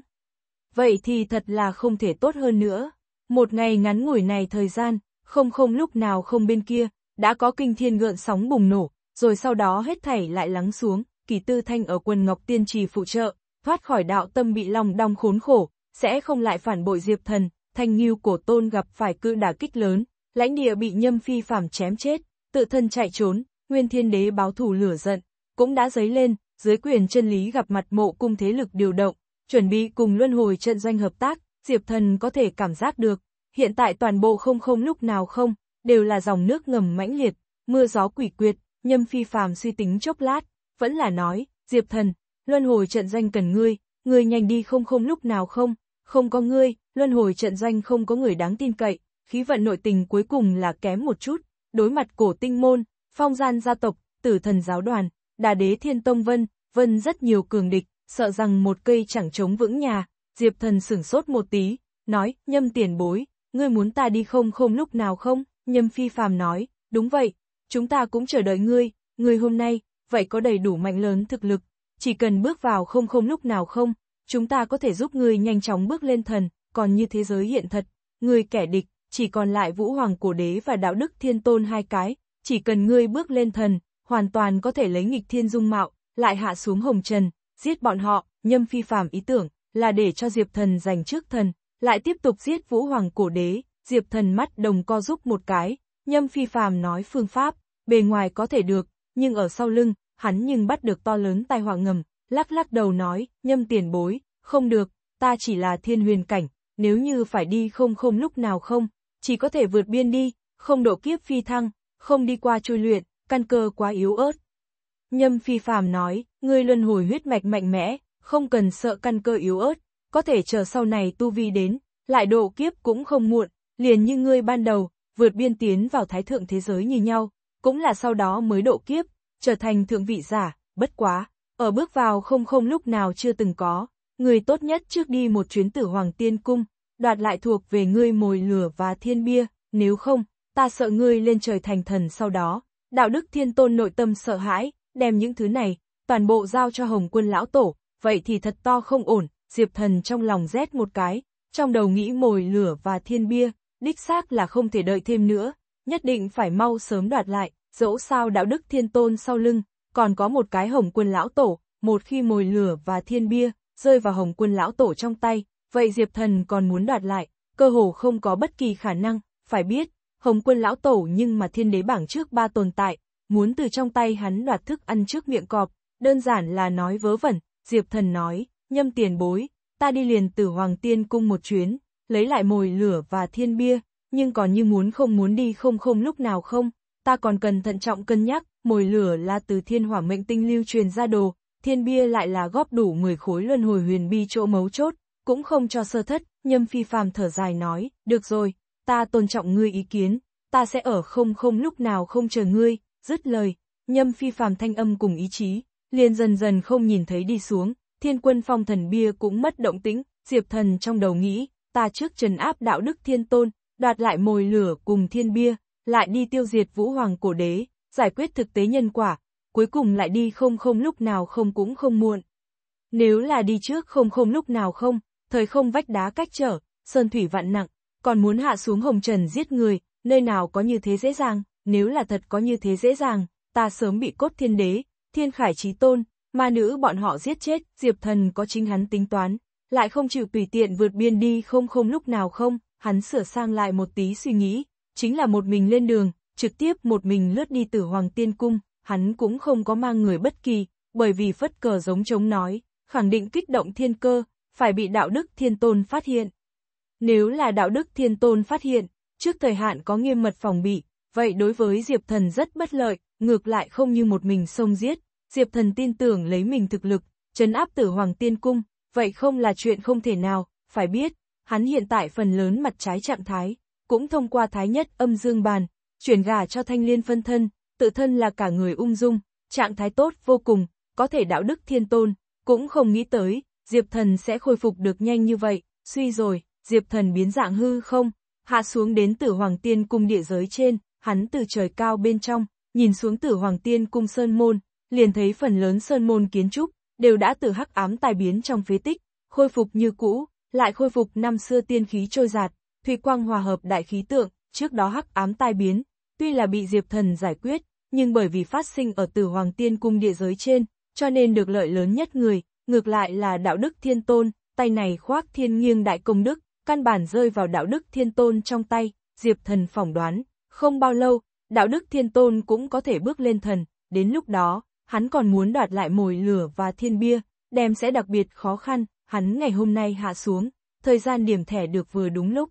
Vậy thì thật là không thể tốt hơn nữa. Một ngày ngắn ngủi này thời gian, không không lúc nào không bên kia, đã có kinh thiên gợn sóng bùng nổ, rồi sau đó hết thảy lại lắng xuống, kỳ tư thanh ở quần ngọc tiên trì phụ trợ, thoát khỏi đạo tâm bị lòng đong khốn khổ, sẽ không lại phản bội diệp thần, thanh nghiêu cổ tôn gặp phải cự đả kích lớn, lãnh địa bị nhâm phi phàm chém chết, tự thân chạy trốn, nguyên thiên đế báo thù lửa giận, cũng đã dấy lên, dưới quyền chân lý gặp mặt mộ cung thế lực điều động, chuẩn bị cùng luân hồi trận doanh hợp tác, diệp thần có thể cảm giác được, hiện tại toàn bộ không không lúc nào không, đều là dòng nước ngầm mãnh liệt, mưa gió quỷ quyệt, nhâm phi phàm suy tính chốc lát, vẫn là nói, Diệp thần, luân hồi trận danh cần ngươi, ngươi nhanh đi không không lúc nào không, không có ngươi, luân hồi trận danh không có người đáng tin cậy, khí vận nội tình cuối cùng là kém một chút, đối mặt cổ tinh môn, phong gian gia tộc, tử thần giáo đoàn, đà đế thiên tông vân, vân rất nhiều cường địch, sợ rằng một cây chẳng chống vững nhà, diệp thần sửng sốt một tí, nói, nhâm tiền bối, ngươi muốn ta đi không không lúc nào không? Nhâm phi phàm nói, đúng vậy, chúng ta cũng chờ đợi ngươi, ngươi hôm nay, vậy có đầy đủ mạnh lớn thực lực, chỉ cần bước vào không không lúc nào không, chúng ta có thể giúp ngươi nhanh chóng bước lên thần, còn như thế giới hiện thật, ngươi kẻ địch, chỉ còn lại vũ hoàng cổ đế và đạo đức thiên tôn hai cái, chỉ cần ngươi bước lên thần, hoàn toàn có thể lấy nghịch thiên dung mạo, lại hạ xuống hồng trần, giết bọn họ, nhâm phi phàm ý tưởng, là để cho diệp thần giành trước thần, lại tiếp tục giết vũ hoàng cổ đế, Diệp thần mắt đồng co giúp một cái, nhâm phi phàm nói phương pháp, bề ngoài có thể được, nhưng ở sau lưng, hắn nhưng bắt được to lớn tai họa ngầm, lắc lắc đầu nói, nhâm tiền bối, không được, ta chỉ là thiên huyền cảnh, nếu như phải đi không không lúc nào không, chỉ có thể vượt biên đi, không độ kiếp phi thăng, không đi qua trôi luyện, căn cơ quá yếu ớt. Nhâm phi phàm nói, ngươi luân hồi huyết mạch mạnh mẽ, không cần sợ căn cơ yếu ớt, có thể chờ sau này tu vi đến, lại độ kiếp cũng không muộn, Liền như ngươi ban đầu, vượt biên tiến vào thái thượng thế giới như nhau, cũng là sau đó mới độ kiếp, trở thành thượng vị giả, bất quá, ở bước vào không không lúc nào chưa từng có, người tốt nhất trước đi một chuyến tử hoàng tiên cung, đoạt lại thuộc về ngươi mồi lửa và thiên bia, nếu không, ta sợ ngươi lên trời thành thần sau đó. Đạo đức thiên tôn nội tâm sợ hãi, đem những thứ này, toàn bộ giao cho hồng quân lão tổ, vậy thì thật to không ổn, diệp thần trong lòng rét một cái, trong đầu nghĩ mồi lửa và thiên bia, đích xác là không thể đợi thêm nữa, nhất định phải mau sớm đoạt lại, dẫu sao đạo đức thiên tôn sau lưng, còn có một cái hồng quân lão tổ, một khi mồi lửa và thiên bia, rơi vào hồng quân lão tổ trong tay, vậy Diệp Thần còn muốn đoạt lại, cơ hồ không có bất kỳ khả năng, phải biết, hồng quân lão tổ nhưng mà thiên đế bảng trước ba tồn tại, muốn từ trong tay hắn đoạt thức ăn trước miệng cọp, đơn giản là nói vớ vẩn, Diệp Thần nói, nhâm tiền bối, ta đi liền từ Hoàng Tiên Cung một chuyến, lấy lại mồi lửa và thiên bia, nhưng còn như muốn không muốn đi không không lúc nào không, ta còn cần thận trọng cân nhắc, mồi lửa là từ thiên hỏa mệnh tinh lưu truyền ra đồ, thiên bia lại là góp đủ 10 khối luân hồi huyền bi chỗ mấu chốt, cũng không cho sơ thất, nhâm phi phàm thở dài nói, được rồi, ta tôn trọng ngươi ý kiến, ta sẽ ở không không lúc nào không chờ ngươi, dứt lời, nhâm phi phàm thanh âm cùng ý chí, liền dần dần không nhìn thấy đi xuống, thiên quân phong thần bia cũng mất động tĩnh, diệp thần trong đầu nghĩ, ta trước trần áp đạo đức thiên tôn, đoạt lại mồi lửa cùng thiên bia, lại đi tiêu diệt vũ hoàng cổ đế, giải quyết thực tế nhân quả, cuối cùng lại đi không không lúc nào không cũng không muộn. Nếu là đi trước không không lúc nào không, thời không vách đá cách trở, sơn thủy vạn nặng, còn muốn hạ xuống hồng trần giết người, nơi nào có như thế dễ dàng, nếu là thật có như thế dễ dàng, ta sớm bị cốt thiên đế, thiên khải trí tôn, ma nữ bọn họ giết chết, diệp thần có chính hắn tính toán, lại không chịu tùy tiện vượt biên đi không không lúc nào không, hắn sửa sang lại một tí suy nghĩ, chính là một mình lên đường, trực tiếp một mình lướt đi tử Hoàng Tiên Cung, hắn cũng không có mang người bất kỳ, bởi vì phất cờ giống chống nói, khẳng định kích động thiên cơ, phải bị đạo đức thiên tôn phát hiện. Nếu là đạo đức thiên tôn phát hiện, trước thời hạn có nghiêm mật phòng bị, vậy đối với Diệp Thần rất bất lợi, ngược lại không như một mình xông giết, Diệp Thần tin tưởng lấy mình thực lực, trấn áp tử Hoàng Tiên Cung, vậy không là chuyện không thể nào, phải biết, hắn hiện tại phần lớn mặt trái trạng thái, cũng thông qua thái nhất âm dương bàn, chuyển gà cho thanh liên phân thân, tự thân là cả người ung dung, trạng thái tốt vô cùng, có thể đạo đức thiên tôn, cũng không nghĩ tới, Diệp Thần sẽ khôi phục được nhanh như vậy, suy rồi, Diệp Thần biến dạng hư không, hạ xuống đến tử Hoàng Tiên cung địa giới trên, hắn từ trời cao bên trong, nhìn xuống tử Hoàng Tiên cung Sơn Môn, liền thấy phần lớn Sơn Môn kiến trúc, đều đã từ hắc ám tai biến trong phế tích, khôi phục như cũ, lại khôi phục năm xưa tiên khí trôi giạt, thủy quang hòa hợp đại khí tượng, trước đó hắc ám tai biến, tuy là bị Diệp Thần giải quyết, nhưng bởi vì phát sinh ở Tử Hoàng Tiên cung địa giới trên, cho nên được lợi lớn nhất người, ngược lại là đạo đức thiên tôn, tay này khoác thiên nghiêng đại công đức, căn bản rơi vào đạo đức thiên tôn trong tay, Diệp Thần phỏng đoán, không bao lâu, đạo đức thiên tôn cũng có thể bước lên thần, đến lúc đó, hắn còn muốn đoạt lại mồi lửa và thiên bia, đem sẽ đặc biệt khó khăn, hắn ngày hôm nay hạ xuống, thời gian điểm thẻ được vừa đúng lúc.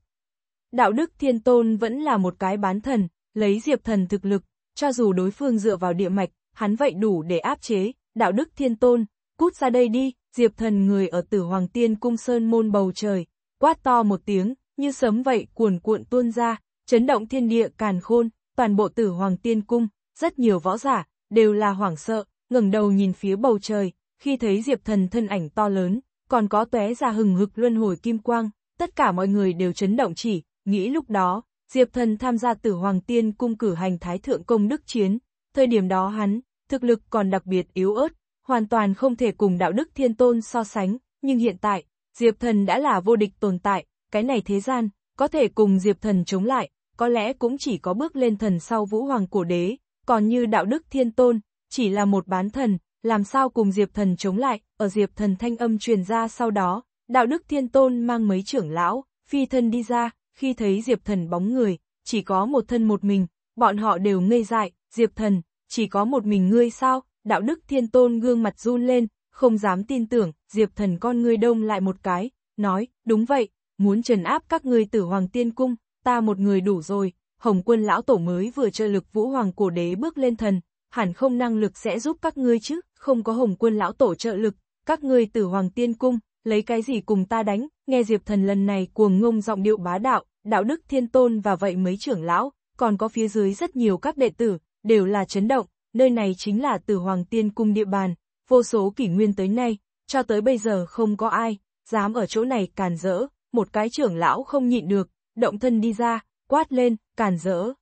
Đạo đức thiên tôn vẫn là một cái bán thần, lấy diệp thần thực lực, cho dù đối phương dựa vào địa mạch, hắn vậy đủ để áp chế, đạo đức thiên tôn, cút ra đây đi, diệp thần người ở tử hoàng tiên cung sơn môn bầu trời, quát to một tiếng, như sấm vậy cuồn cuộn tuôn ra, chấn động thiên địa càn khôn, toàn bộ tử hoàng tiên cung, rất nhiều võ giả, đều là hoảng sợ, ngẩng đầu nhìn phía bầu trời, khi thấy Diệp Thần thân ảnh to lớn, còn có tóe ra hừng hực luân hồi kim quang, tất cả mọi người đều chấn động chỉ, nghĩ lúc đó, Diệp Thần tham gia Tử Hoàng Tiên cung cử hành Thái thượng công đức chiến, thời điểm đó hắn, thực lực còn đặc biệt yếu ớt, hoàn toàn không thể cùng đạo đức thiên tôn so sánh, nhưng hiện tại, Diệp Thần đã là vô địch tồn tại, cái này thế gian, có thể cùng Diệp Thần chống lại, có lẽ cũng chỉ có bước lên thần sau Vũ Hoàng cổ đế, còn như đạo đức thiên tôn, chỉ là một bán thần, làm sao cùng Diệp Thần chống lại, ở Diệp Thần thanh âm truyền ra sau đó, đạo đức thiên tôn mang mấy trưởng lão, phi thân đi ra, khi thấy Diệp Thần bóng người, chỉ có một thân một mình, bọn họ đều ngây dại, Diệp Thần, chỉ có một mình ngươi sao, đạo đức thiên tôn gương mặt run lên, không dám tin tưởng, Diệp Thần con ngươi đông lại một cái, nói, đúng vậy, muốn trần áp các ngươi tử hoàng tiên cung, ta một người đủ rồi, Hồng quân lão tổ mới vừa trợ lực vũ hoàng cổ đế bước lên thần, hẳn không năng lực sẽ giúp các ngươi chứ, không có hồng quân lão tổ trợ lực, các ngươi Tử hoàng tiên cung, lấy cái gì cùng ta đánh, nghe diệp thần lần này cuồng ngông giọng điệu bá đạo, đạo đức thiên tôn và vậy mấy trưởng lão, còn có phía dưới rất nhiều các đệ tử, đều là chấn động, nơi này chính là Tử hoàng tiên cung địa bàn, vô số kỷ nguyên tới nay, cho tới bây giờ không có ai, dám ở chỗ này càn rỡ, một cái trưởng lão không nhịn được, động thân đi ra, quát lên, càn rỡ.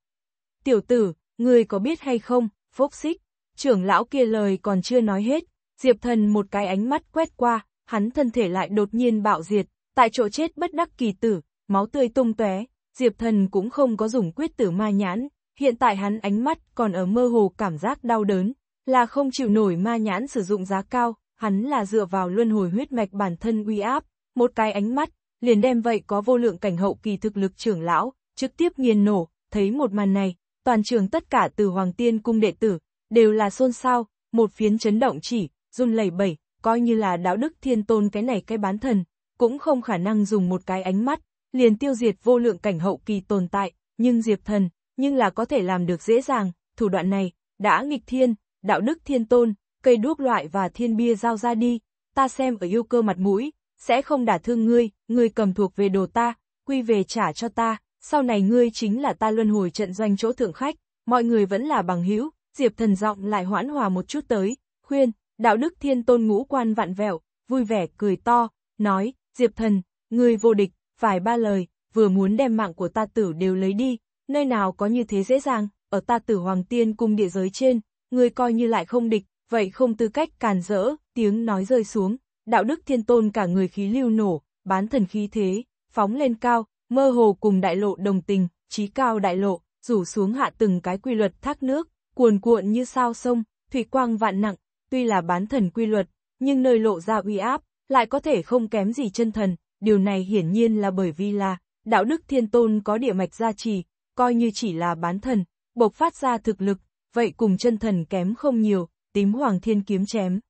Tiểu tử, người có biết hay không, phốc xích, trưởng lão kia lời còn chưa nói hết, Diệp Thần một cái ánh mắt quét qua, hắn thân thể lại đột nhiên bạo diệt, tại chỗ chết bất đắc kỳ tử, máu tươi tung tóe. Diệp Thần cũng không có dùng quyết tử ma nhãn, hiện tại hắn ánh mắt còn ở mơ hồ cảm giác đau đớn, là không chịu nổi ma nhãn sử dụng giá cao, hắn là dựa vào luân hồi huyết mạch bản thân uy áp, một cái ánh mắt, liền đem vậy có vô lượng cảnh hậu kỳ thực lực trưởng lão, trực tiếp nghiền nổ, thấy một màn này, toàn trường tất cả từ Hoàng Tiên cung đệ tử, đều là xôn xao, một phiến chấn động chỉ, run lẩy bẩy, coi như là đạo đức thiên tôn cái này cái bán thần, cũng không khả năng dùng một cái ánh mắt, liền tiêu diệt vô lượng cảnh hậu kỳ tồn tại, nhưng Diệp Thần, nhưng là có thể làm được dễ dàng, thủ đoạn này, đã nghịch thiên, đạo đức thiên tôn, cây đuốc loại và thiên bia giao ra đi, ta xem ở yêu cơ mặt mũi, sẽ không đả thương ngươi, ngươi cầm thuộc về đồ ta, quy về trả cho ta, sau này ngươi chính là ta luân hồi trận doanh chỗ thượng khách, mọi người vẫn là bằng hữu, Diệp Thần giọng lại hoãn hòa một chút tới, khuyên, đạo đức thiên tôn ngũ quan vạn vẹo, vui vẻ cười to, nói, Diệp Thần, ngươi vô địch, vài ba lời, vừa muốn đem mạng của ta tử đều lấy đi, nơi nào có như thế dễ dàng, ở ta tử hoàng tiên cung địa giới trên, ngươi coi như lại không địch, vậy không tư cách càn rỡ, tiếng nói rơi xuống, đạo đức thiên tôn cả người khí lưu nổ, bán thần khí thế, phóng lên cao, mơ hồ cùng đại lộ đồng tình, trí cao đại lộ, rủ xuống hạ từng cái quy luật thác nước, cuồn cuộn như sao sông, thủy quang vạn nặng, tuy là bán thần quy luật, nhưng nơi lộ ra uy áp, lại có thể không kém gì chân thần, điều này hiển nhiên là bởi vì là, đạo đức thiên tôn có địa mạch gia trì, coi như chỉ là bán thần, bộc phát ra thực lực, vậy cùng chân thần kém không nhiều, tím hoàng thiên kiếm chém.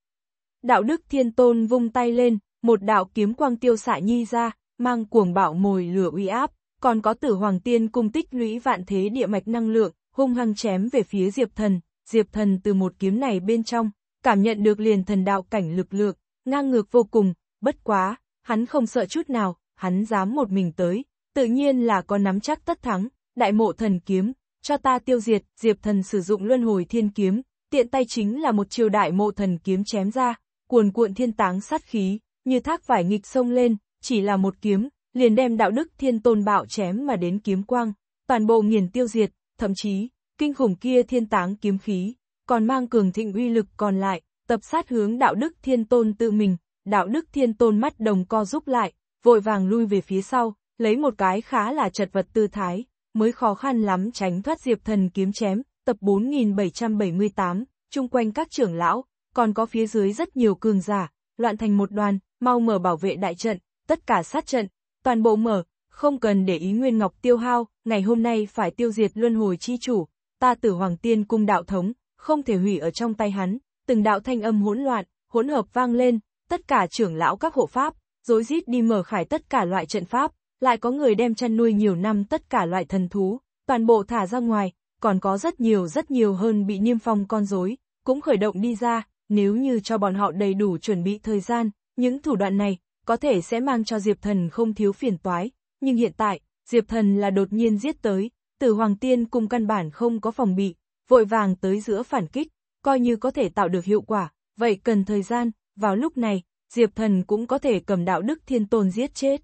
Đạo đức thiên tôn vung tay lên, một đạo kiếm quang tiêu xạ nhi ra, mang cuồng bạo mồi lửa uy áp, còn có tử hoàng tiên cung tích lũy vạn thế địa mạch năng lượng, hung hăng chém về phía Diệp Thần, Diệp Thần từ một kiếm này bên trong, cảm nhận được liền thần đạo cảnh lực lượng, ngang ngược vô cùng, bất quá, hắn không sợ chút nào, hắn dám một mình tới, tự nhiên là có nắm chắc tất thắng, đại mộ thần kiếm, cho ta tiêu diệt, Diệp Thần sử dụng luân hồi thiên kiếm, tiện tay chính là một chiều đại mộ thần kiếm chém ra, cuồn cuộn thiên táng sát khí, như thác vải nghịch sông lên, chỉ là một kiếm, liền đem đạo đức thiên tôn bạo chém mà đến kiếm quang, toàn bộ nghiền tiêu diệt, thậm chí, kinh khủng kia thiên táng kiếm khí, còn mang cường thịnh uy lực còn lại, tập sát hướng đạo đức thiên tôn tự mình, đạo đức thiên tôn mắt đồng co rúc lại, vội vàng lui về phía sau, lấy một cái khá là chật vật tư thái, mới khó khăn lắm tránh thoát diệp thần kiếm chém, tập 4778, chung quanh các trưởng lão, còn có phía dưới rất nhiều cường giả, loạn thành một đoàn, mau mở bảo vệ đại trận, tất cả sát trận, toàn bộ mở, không cần để ý Nguyên Ngọc tiêu hao, ngày hôm nay phải tiêu diệt luân hồi chi chủ, ta tử Hoàng Tiên cung đạo thống, không thể hủy ở trong tay hắn, từng đạo thanh âm hỗn loạn, hỗn hợp vang lên, tất cả trưởng lão các hộ pháp, dối rít đi mở khải tất cả loại trận pháp, lại có người đem chăn nuôi nhiều năm tất cả loại thần thú, toàn bộ thả ra ngoài, còn có rất nhiều rất nhiều hơn bị niêm phong con rối, cũng khởi động đi ra, nếu như cho bọn họ đầy đủ chuẩn bị thời gian, những thủ đoạn này, có thể sẽ mang cho Diệp Thần không thiếu phiền toái, nhưng hiện tại, Diệp Thần là đột nhiên giết tới, Tử Hoàng Tiên cùng căn bản không có phòng bị, vội vàng tới giữa phản kích, coi như có thể tạo được hiệu quả, vậy cần thời gian, vào lúc này, Diệp Thần cũng có thể cầm đạo đức thiên tôn giết chết.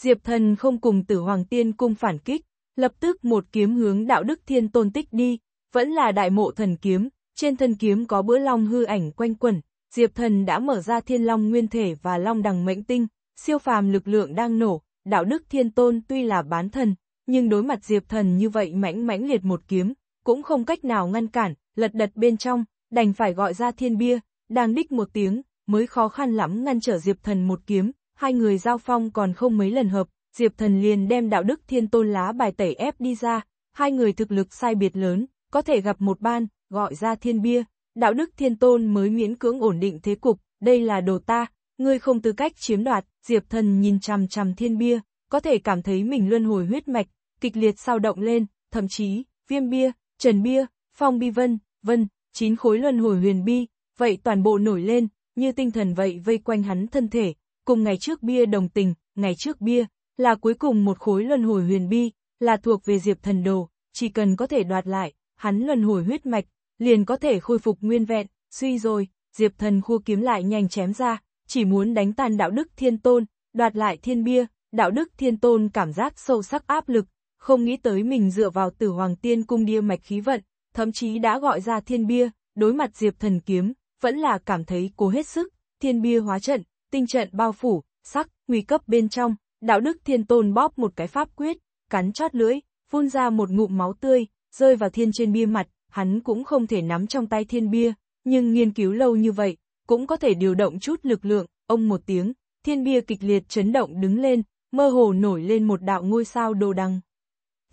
Diệp Thần không cùng Tử Hoàng Tiên cung phản kích, lập tức một kiếm hướng đạo đức thiên tôn tích đi, vẫn là đại mộ thần kiếm, trên thân kiếm có bữa long hư ảnh quanh quẩn, Diệp Thần đã mở ra thiên long nguyên thể và long đằng mệnh tinh, siêu phàm lực lượng đang nổ, đạo đức thiên tôn tuy là bán thần, nhưng đối mặt Diệp Thần như vậy mãnh mãnh liệt một kiếm, cũng không cách nào ngăn cản, lật đật bên trong, đành phải gọi ra thiên bia, đang đích một tiếng, mới khó khăn lắm ngăn trở Diệp Thần một kiếm, hai người giao phong còn không mấy lần hợp, Diệp Thần liền đem đạo đức thiên tôn lá bài tẩy ép đi ra, hai người thực lực sai biệt lớn, có thể gặp một ban, gọi ra thiên bia, đạo đức thiên tôn mới miễn cưỡng ổn định thế cục, đây là đồ ta, ngươi không tư cách chiếm đoạt, diệp thần nhìn chằm chằm thiên bia, có thể cảm thấy mình luân hồi huyết mạch, kịch liệt sao động lên, thậm chí, viêm bia, trần bia, phong bi vân, vân, chín khối luân hồi huyền bi, vậy toàn bộ nổi lên, như tinh thần vậy vây quanh hắn thân thể, cùng ngày trước bia đồng tình, ngày trước bia, là cuối cùng một khối luân hồi huyền bi, là thuộc về diệp thần đồ, chỉ cần có thể đoạt lại, hắn luân hồi huyết mạch liền có thể khôi phục nguyên vẹn, suy rồi, Diệp Thần khua kiếm lại nhanh chém ra, chỉ muốn đánh tàn đạo đức thiên tôn, đoạt lại thiên bia, đạo đức thiên tôn cảm giác sâu sắc áp lực, không nghĩ tới mình dựa vào tử hoàng tiên cung đia mạch khí vận, thậm chí đã gọi ra thiên bia, đối mặt Diệp Thần kiếm, vẫn là cảm thấy cố hết sức, thiên bia hóa trận, tinh trận bao phủ, sắc, nguy cấp bên trong, đạo đức thiên tôn bóp một cái pháp quyết, cắn chót lưỡi, phun ra một ngụm máu tươi, rơi vào thiên trên bia mặt, hắn cũng không thể nắm trong tay thiên bia, nhưng nghiên cứu lâu như vậy, cũng có thể điều động chút lực lượng, ông một tiếng, thiên bia kịch liệt chấn động đứng lên, mơ hồ nổi lên một đạo ngôi sao đồ đăng.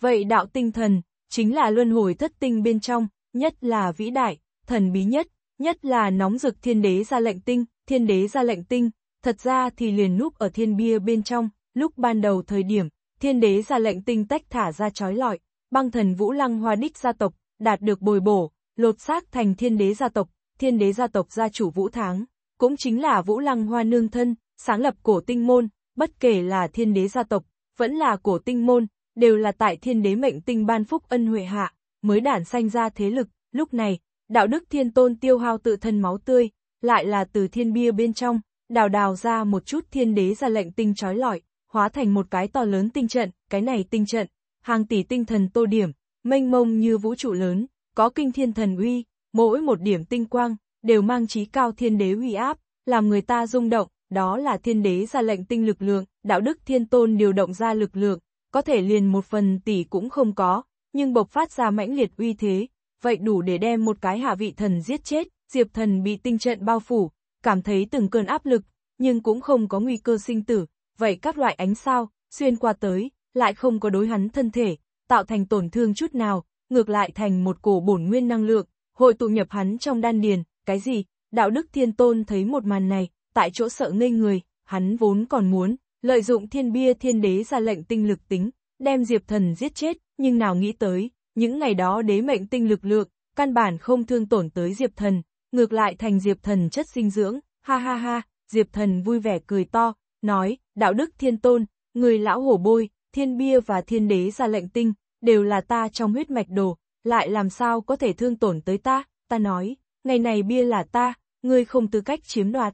Vậy đạo tinh thần, chính là luân hồi thất tinh bên trong, nhất là vĩ đại, thần bí nhất, nhất là nóng rực thiên đế ra lệnh tinh, thiên đế ra lệnh tinh, thật ra thì liền núp ở thiên bia bên trong, lúc ban đầu thời điểm, thiên đế ra lệnh tinh tách thả ra trói lọi, băng thần Vũ Lăng Hoa Đích gia tộc đạt được bồi bổ, lột xác thành thiên đế gia tộc, thiên đế gia tộc gia chủ Vũ Tháng, cũng chính là Vũ Lăng Hoa Nương Thân, sáng lập cổ tinh môn, bất kể là thiên đế gia tộc, vẫn là cổ tinh môn, đều là tại thiên đế mệnh tinh ban phúc ân huệ hạ, mới đản sanh ra thế lực, lúc này, đạo đức thiên tôn tiêu hao tự thân máu tươi, lại là từ thiên bia bên trong, đào đào ra một chút thiên đế ra lệnh tinh trói lọi, hóa thành một cái to lớn tinh trận, cái này tinh trận, hàng tỷ tinh thần tô điểm, mênh mông như vũ trụ lớn, có kinh thiên thần uy, mỗi một điểm tinh quang, đều mang trí cao thiên đế uy áp, làm người ta rung động, đó là thiên đế ra lệnh tinh lực lượng, đạo đức thiên tôn điều động ra lực lượng, có thể liền một phần tỷ cũng không có, nhưng bộc phát ra mãnh liệt uy thế, vậy đủ để đem một cái hạ vị thần giết chết, diệp thần bị tinh trận bao phủ, cảm thấy từng cơn áp lực, nhưng cũng không có nguy cơ sinh tử, vậy các loại ánh sao, xuyên qua tới, lại không có đối hắn thân thể, tạo thành tổn thương chút nào, ngược lại thành một cổ bổn nguyên năng lượng, hội tụ nhập hắn trong đan điền, cái gì? Đạo đức thiên tôn thấy một màn này, tại chỗ sợ ngây người, hắn vốn còn muốn, lợi dụng thiên bia thiên đế ra lệnh tinh lực tính, đem diệp thần giết chết, nhưng nào nghĩ tới, những ngày đó đế mệnh tinh lực lượng, căn bản không thương tổn tới diệp thần, ngược lại thành diệp thần chất dinh dưỡng, ha ha ha, diệp thần vui vẻ cười to, nói, đạo đức thiên tôn, người lão hổ bôi, thiên bia và thiên đế ra lệnh tinh, đều là ta trong huyết mạch đồ, lại làm sao có thể thương tổn tới ta, ta nói, ngày này bia là ta, ngươi không tư cách chiếm đoạt.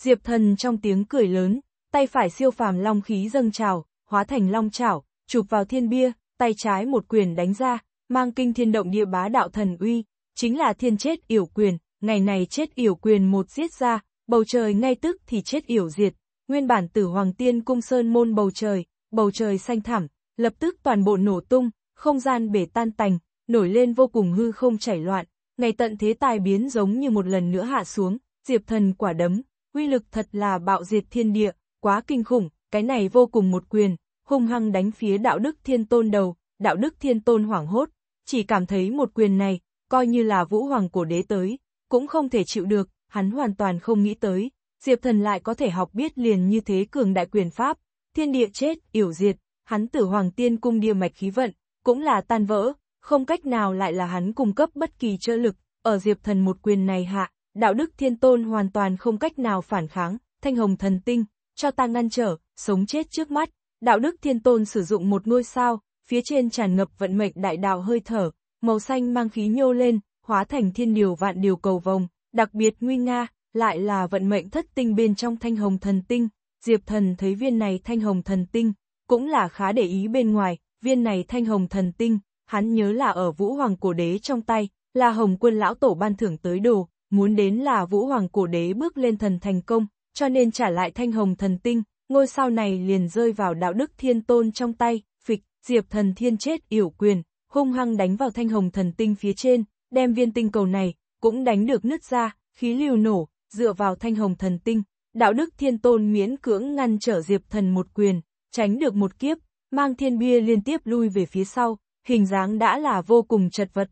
Diệp thần trong tiếng cười lớn, tay phải siêu phàm long khí dâng trào, hóa thành long chảo, chụp vào thiên bia, tay trái một quyền đánh ra, mang kinh thiên động địa bá đạo thần uy, chính là thiên chết yểu quyền, ngày này chết yểu quyền một giết ra, bầu trời ngay tức thì chết yểu diệt, nguyên bản tử hoàng tiên cung sơn môn bầu trời, bầu trời xanh thẳm, lập tức toàn bộ nổ tung, không gian bể tan tành, nổi lên vô cùng hư không chảy loạn, ngày tận thế tài biến giống như một lần nữa hạ xuống, diệp thần quả đấm, uy lực thật là bạo diệt thiên địa, quá kinh khủng, cái này vô cùng một quyền, hung hăng đánh phía đạo đức thiên tôn đầu, đạo đức thiên tôn hoảng hốt, chỉ cảm thấy một quyền này, coi như là vũ hoàng cổ đế tới, cũng không thể chịu được, hắn hoàn toàn không nghĩ tới, diệp thần lại có thể học biết liền như thế cường đại quyền pháp, thiên địa chết, yểu diệt, hắn tử hoàng tiên cung địa mạch khí vận, cũng là tan vỡ, không cách nào lại là hắn cung cấp bất kỳ trợ lực, ở diệp thần một quyền này hạ, đạo đức thiên tôn hoàn toàn không cách nào phản kháng, thanh hồng thần tinh, cho ta ngăn trở, sống chết trước mắt, đạo đức thiên tôn sử dụng một ngôi sao, phía trên tràn ngập vận mệnh đại đạo hơi thở, màu xanh mang khí nhô lên, hóa thành thiên điều vạn điều cầu vồng, đặc biệt nguy nga, lại là vận mệnh thất tinh bên trong thanh hồng thần tinh, Diệp Thần thấy viên này thanh hồng thần tinh, cũng là khá để ý bên ngoài, viên này thanh hồng thần tinh, hắn nhớ là ở Vũ Hoàng Cổ Đế trong tay, là Hồng Quân Lão Tổ ban thưởng tới đồ, muốn đến là Vũ Hoàng Cổ Đế bước lên thần thành công, cho nên trả lại thanh hồng thần tinh, ngôi sao này liền rơi vào đạo đức thiên tôn trong tay, phịch, Diệp Thần Thiên chết yểu quyền, hung hăng đánh vào thanh hồng thần tinh phía trên, đem viên tinh cầu này, cũng đánh được nứt ra, khí lưu nổ, dựa vào thanh hồng thần tinh, Đạo đức thiên tôn miễn cưỡng ngăn trở Diệp Thần một quyền, tránh được một kiếp, mang thiên bia liên tiếp lui về phía sau, hình dáng đã là vô cùng chật vật.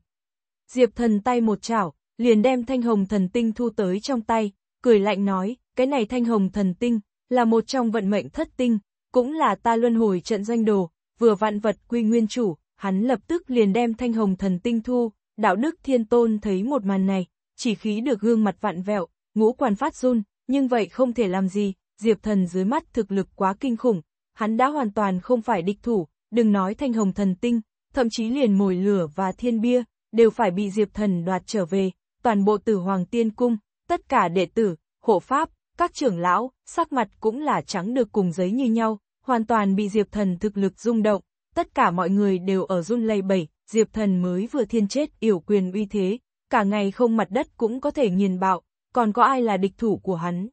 Diệp Thần tay một chảo, liền đem thanh hồng thần tinh thu tới trong tay, cười lạnh nói, cái này thanh hồng thần tinh, là một trong vận mệnh thất tinh, cũng là ta luân hồi trận doanh đồ, vừa vạn vật quy nguyên chủ, hắn lập tức liền đem thanh hồng thần tinh thu, đạo đức thiên tôn thấy một màn này, chỉ khí được gương mặt vạn vẹo, ngũ quan phát run, nhưng vậy không thể làm gì, Diệp Thần dưới mắt thực lực quá kinh khủng, hắn đã hoàn toàn không phải địch thủ, đừng nói thanh hồng thần tinh, thậm chí liền mồi lửa và thiên bia, đều phải bị Diệp Thần đoạt trở về, toàn bộ tử Hoàng Tiên Cung, tất cả đệ tử, hộ pháp, các trưởng lão, sắc mặt cũng là trắng được cùng giấy như nhau, hoàn toàn bị Diệp Thần thực lực rung động, tất cả mọi người đều ở run lây bẩy, Diệp Thần mới vừa thiên chết yểu quyền uy thế, cả ngày không mặt đất cũng có thể nghiền bạo, còn có ai là địch thủ của hắn.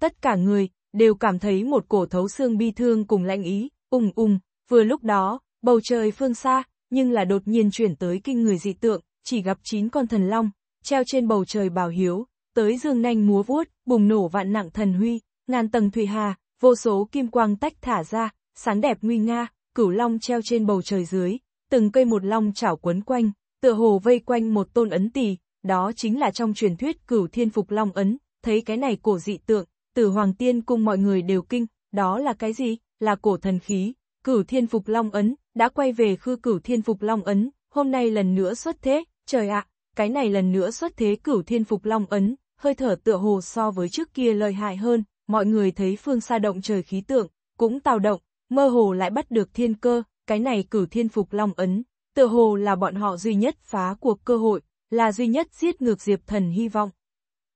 Tất cả người, đều cảm thấy một cổ thấu xương bi thương cùng lạnh ý, ung ung, vừa lúc đó, bầu trời phương xa, nhưng là đột nhiên chuyển tới kinh người dị tượng, chỉ gặp chín con thần long, treo trên bầu trời bào hiếu, tới dương nanh múa vuốt, bùng nổ vạn nặng thần huy, ngàn tầng thủy hà, vô số kim quang tách thả ra, sáng đẹp nguy nga, cửu long treo trên bầu trời dưới, từng cây một long chảo quấn quanh, tựa hồ vây quanh một tôn ấn tỷ, đó chính là trong truyền thuyết cửu thiên phục long ấn, thấy cái này cổ dị tượng, tử hoàng tiên cùng mọi người đều kinh, đó là cái gì, là cổ thần khí, cửu thiên phục long ấn, đã quay về khư cửu thiên phục long ấn, hôm nay lần nữa xuất thế, trời ạ, cái này lần nữa xuất thế cửu thiên phục long ấn, hơi thở tựa hồ so với trước kia lợi hại hơn, mọi người thấy phương xa động trời khí tượng, cũng tào động, mơ hồ lại bắt được thiên cơ, cái này cửu thiên phục long ấn, tựa hồ là bọn họ duy nhất phá cuộc cơ hội, là duy nhất giết ngược Diệp Thần hy vọng.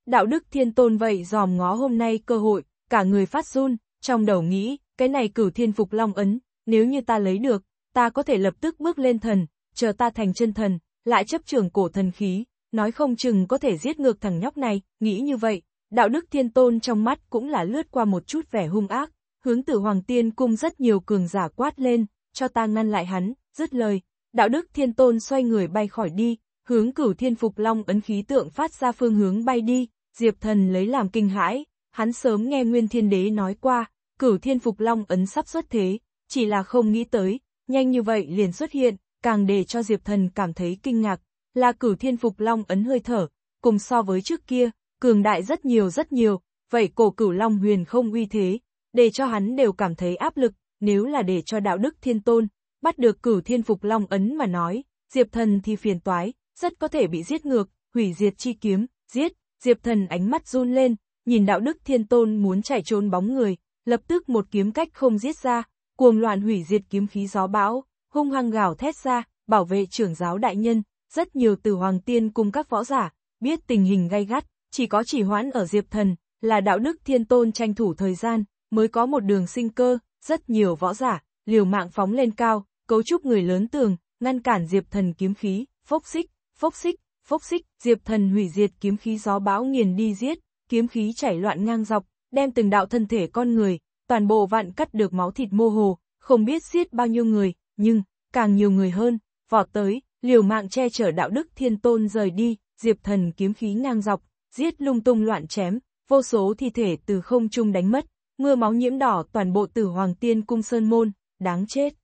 Đạo đức thiên tôn vậy dòm ngó hôm nay cơ hội, cả người phát run, trong đầu nghĩ, cái này cửu thiên phục long ấn, nếu như ta lấy được, ta có thể lập tức bước lên thần, chờ ta thành chân thần, lại chấp trường cổ thần khí, nói không chừng có thể giết ngược thằng nhóc này, nghĩ như vậy, đạo đức thiên tôn trong mắt cũng là lướt qua một chút vẻ hung ác, hướng tử hoàng tiên cung rất nhiều cường giả quát lên, cho ta ngăn lại hắn, dứt lời, đạo đức thiên tôn xoay người bay khỏi đi, Hướng cửu thiên phục long ấn khí tượng phát ra phương hướng bay đi, Diệp Thần lấy làm kinh hãi, hắn sớm nghe Nguyên Thiên Đế nói qua, cửu thiên phục long ấn sắp xuất thế, chỉ là không nghĩ tới, nhanh như vậy liền xuất hiện, càng để cho Diệp Thần cảm thấy kinh ngạc, là cửu thiên phục long ấn hơi thở, cùng so với trước kia, cường đại rất nhiều rất nhiều, vậy cổ cửu long huyền không uy thế, để cho hắn đều cảm thấy áp lực, nếu là để cho đạo đức thiên tôn, bắt được cửu thiên phục long ấn mà nói, Diệp Thần thì phiền toái, rất có thể bị giết ngược, hủy diệt chi kiếm, giết, Diệp Thần ánh mắt run lên, nhìn đạo đức thiên tôn muốn chạy trốn bóng người, lập tức một kiếm cách không giết ra, cuồng loạn hủy diệt kiếm khí gió bão, hung hăng gào thét ra, bảo vệ trưởng giáo đại nhân, rất nhiều từ hoàng tiên cùng các võ giả, biết tình hình gay gắt, chỉ có chỉ hoãn ở Diệp Thần, là đạo đức thiên tôn tranh thủ thời gian, mới có một đường sinh cơ, rất nhiều võ giả, liều mạng phóng lên cao, cấu trúc người lớn tường, ngăn cản Diệp Thần kiếm khí, phốc xích, Phốc xích, phốc xích, Diệp Thần hủy diệt kiếm khí gió bão nghiền đi giết, kiếm khí chảy loạn ngang dọc, đem từng đạo thân thể con người, toàn bộ vạn cắt được máu thịt mô hồ, không biết giết bao nhiêu người, nhưng, càng nhiều người hơn, vọt tới, liều mạng che chở đạo đức thiên tôn rời đi, Diệp Thần kiếm khí ngang dọc, giết lung tung loạn chém, vô số thi thể từ không trung đánh mất, mưa máu nhiễm đỏ toàn bộ tử hoàng tiên cung sơn môn, đáng chết.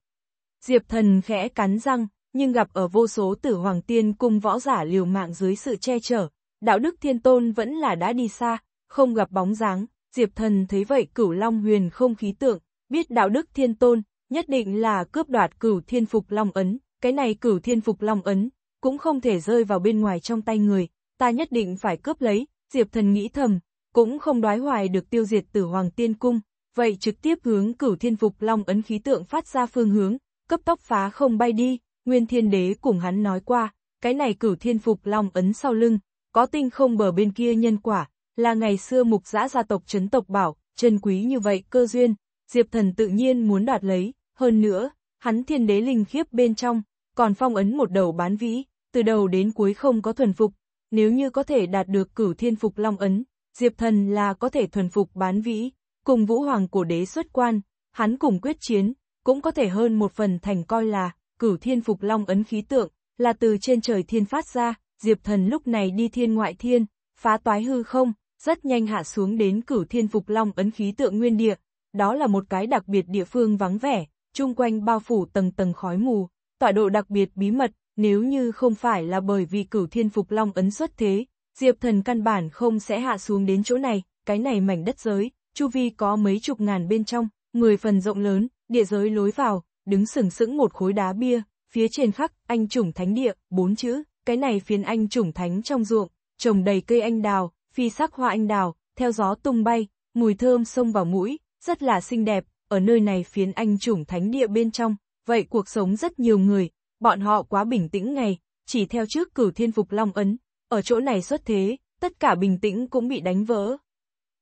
Diệp Thần khẽ cắn răng, nhưng gặp ở vô số tử hoàng tiên cung võ giả liều mạng dưới sự che chở, đạo đức thiên tôn vẫn là đã đi xa, không gặp bóng dáng, Diệp Thần thấy vậy cửu Long huyền không khí tượng, biết đạo đức thiên tôn, nhất định là cướp đoạt cửu thiên phục Long Ấn, cái này cửu thiên phục Long Ấn, cũng không thể rơi vào bên ngoài trong tay người, ta nhất định phải cướp lấy, Diệp Thần nghĩ thầm, cũng không đoái hoài được tiêu diệt tử hoàng tiên cung, vậy trực tiếp hướng cửu thiên phục Long Ấn khí tượng phát ra phương hướng, cấp tốc phá không bay đi. Nguyên Thiên Đế cùng hắn nói qua, cái này cửu thiên phục long ấn sau lưng, có tinh không bờ bên kia nhân quả, là ngày xưa mục giã gia tộc chấn tộc bảo, chân quý như vậy cơ duyên, Diệp Thần tự nhiên muốn đoạt lấy, hơn nữa, hắn thiên đế linh khiếp bên trong, còn phong ấn một đầu bán vĩ, từ đầu đến cuối không có thuần phục, nếu như có thể đạt được cửu thiên phục long ấn, Diệp Thần là có thể thuần phục bán vĩ, cùng vũ hoàng của đế xuất quan, hắn cùng quyết chiến, cũng có thể hơn một phần thành coi là cửu thiên phục long ấn khí tượng, là từ trên trời thiên phát ra, diệp thần lúc này đi thiên ngoại thiên, phá toái hư không, rất nhanh hạ xuống đến cửu thiên phục long ấn khí tượng nguyên địa, đó là một cái đặc biệt địa phương vắng vẻ, chung quanh bao phủ tầng tầng khói mù, tọa độ đặc biệt bí mật, nếu như không phải là bởi vì cửu thiên phục long ấn xuất thế, diệp thần căn bản không sẽ hạ xuống đến chỗ này, cái này mảnh đất giới, chu vi có mấy chục ngàn bên trong, mười phần rộng lớn, địa giới lối vào, đứng sừng sững một khối đá bia, phía trên khắc, anh chủng thánh địa, bốn chữ, cái này phiến anh chủng thánh trong ruộng, trồng đầy cây anh đào, phi sắc hoa anh đào, theo gió tung bay, mùi thơm xông vào mũi, rất là xinh đẹp, ở nơi này phiến anh chủng thánh địa bên trong, vậy cuộc sống rất nhiều người, bọn họ quá bình tĩnh ngày, chỉ theo trước cửu thiên phục long ấn, ở chỗ này xuất thế, tất cả bình tĩnh cũng bị đánh vỡ.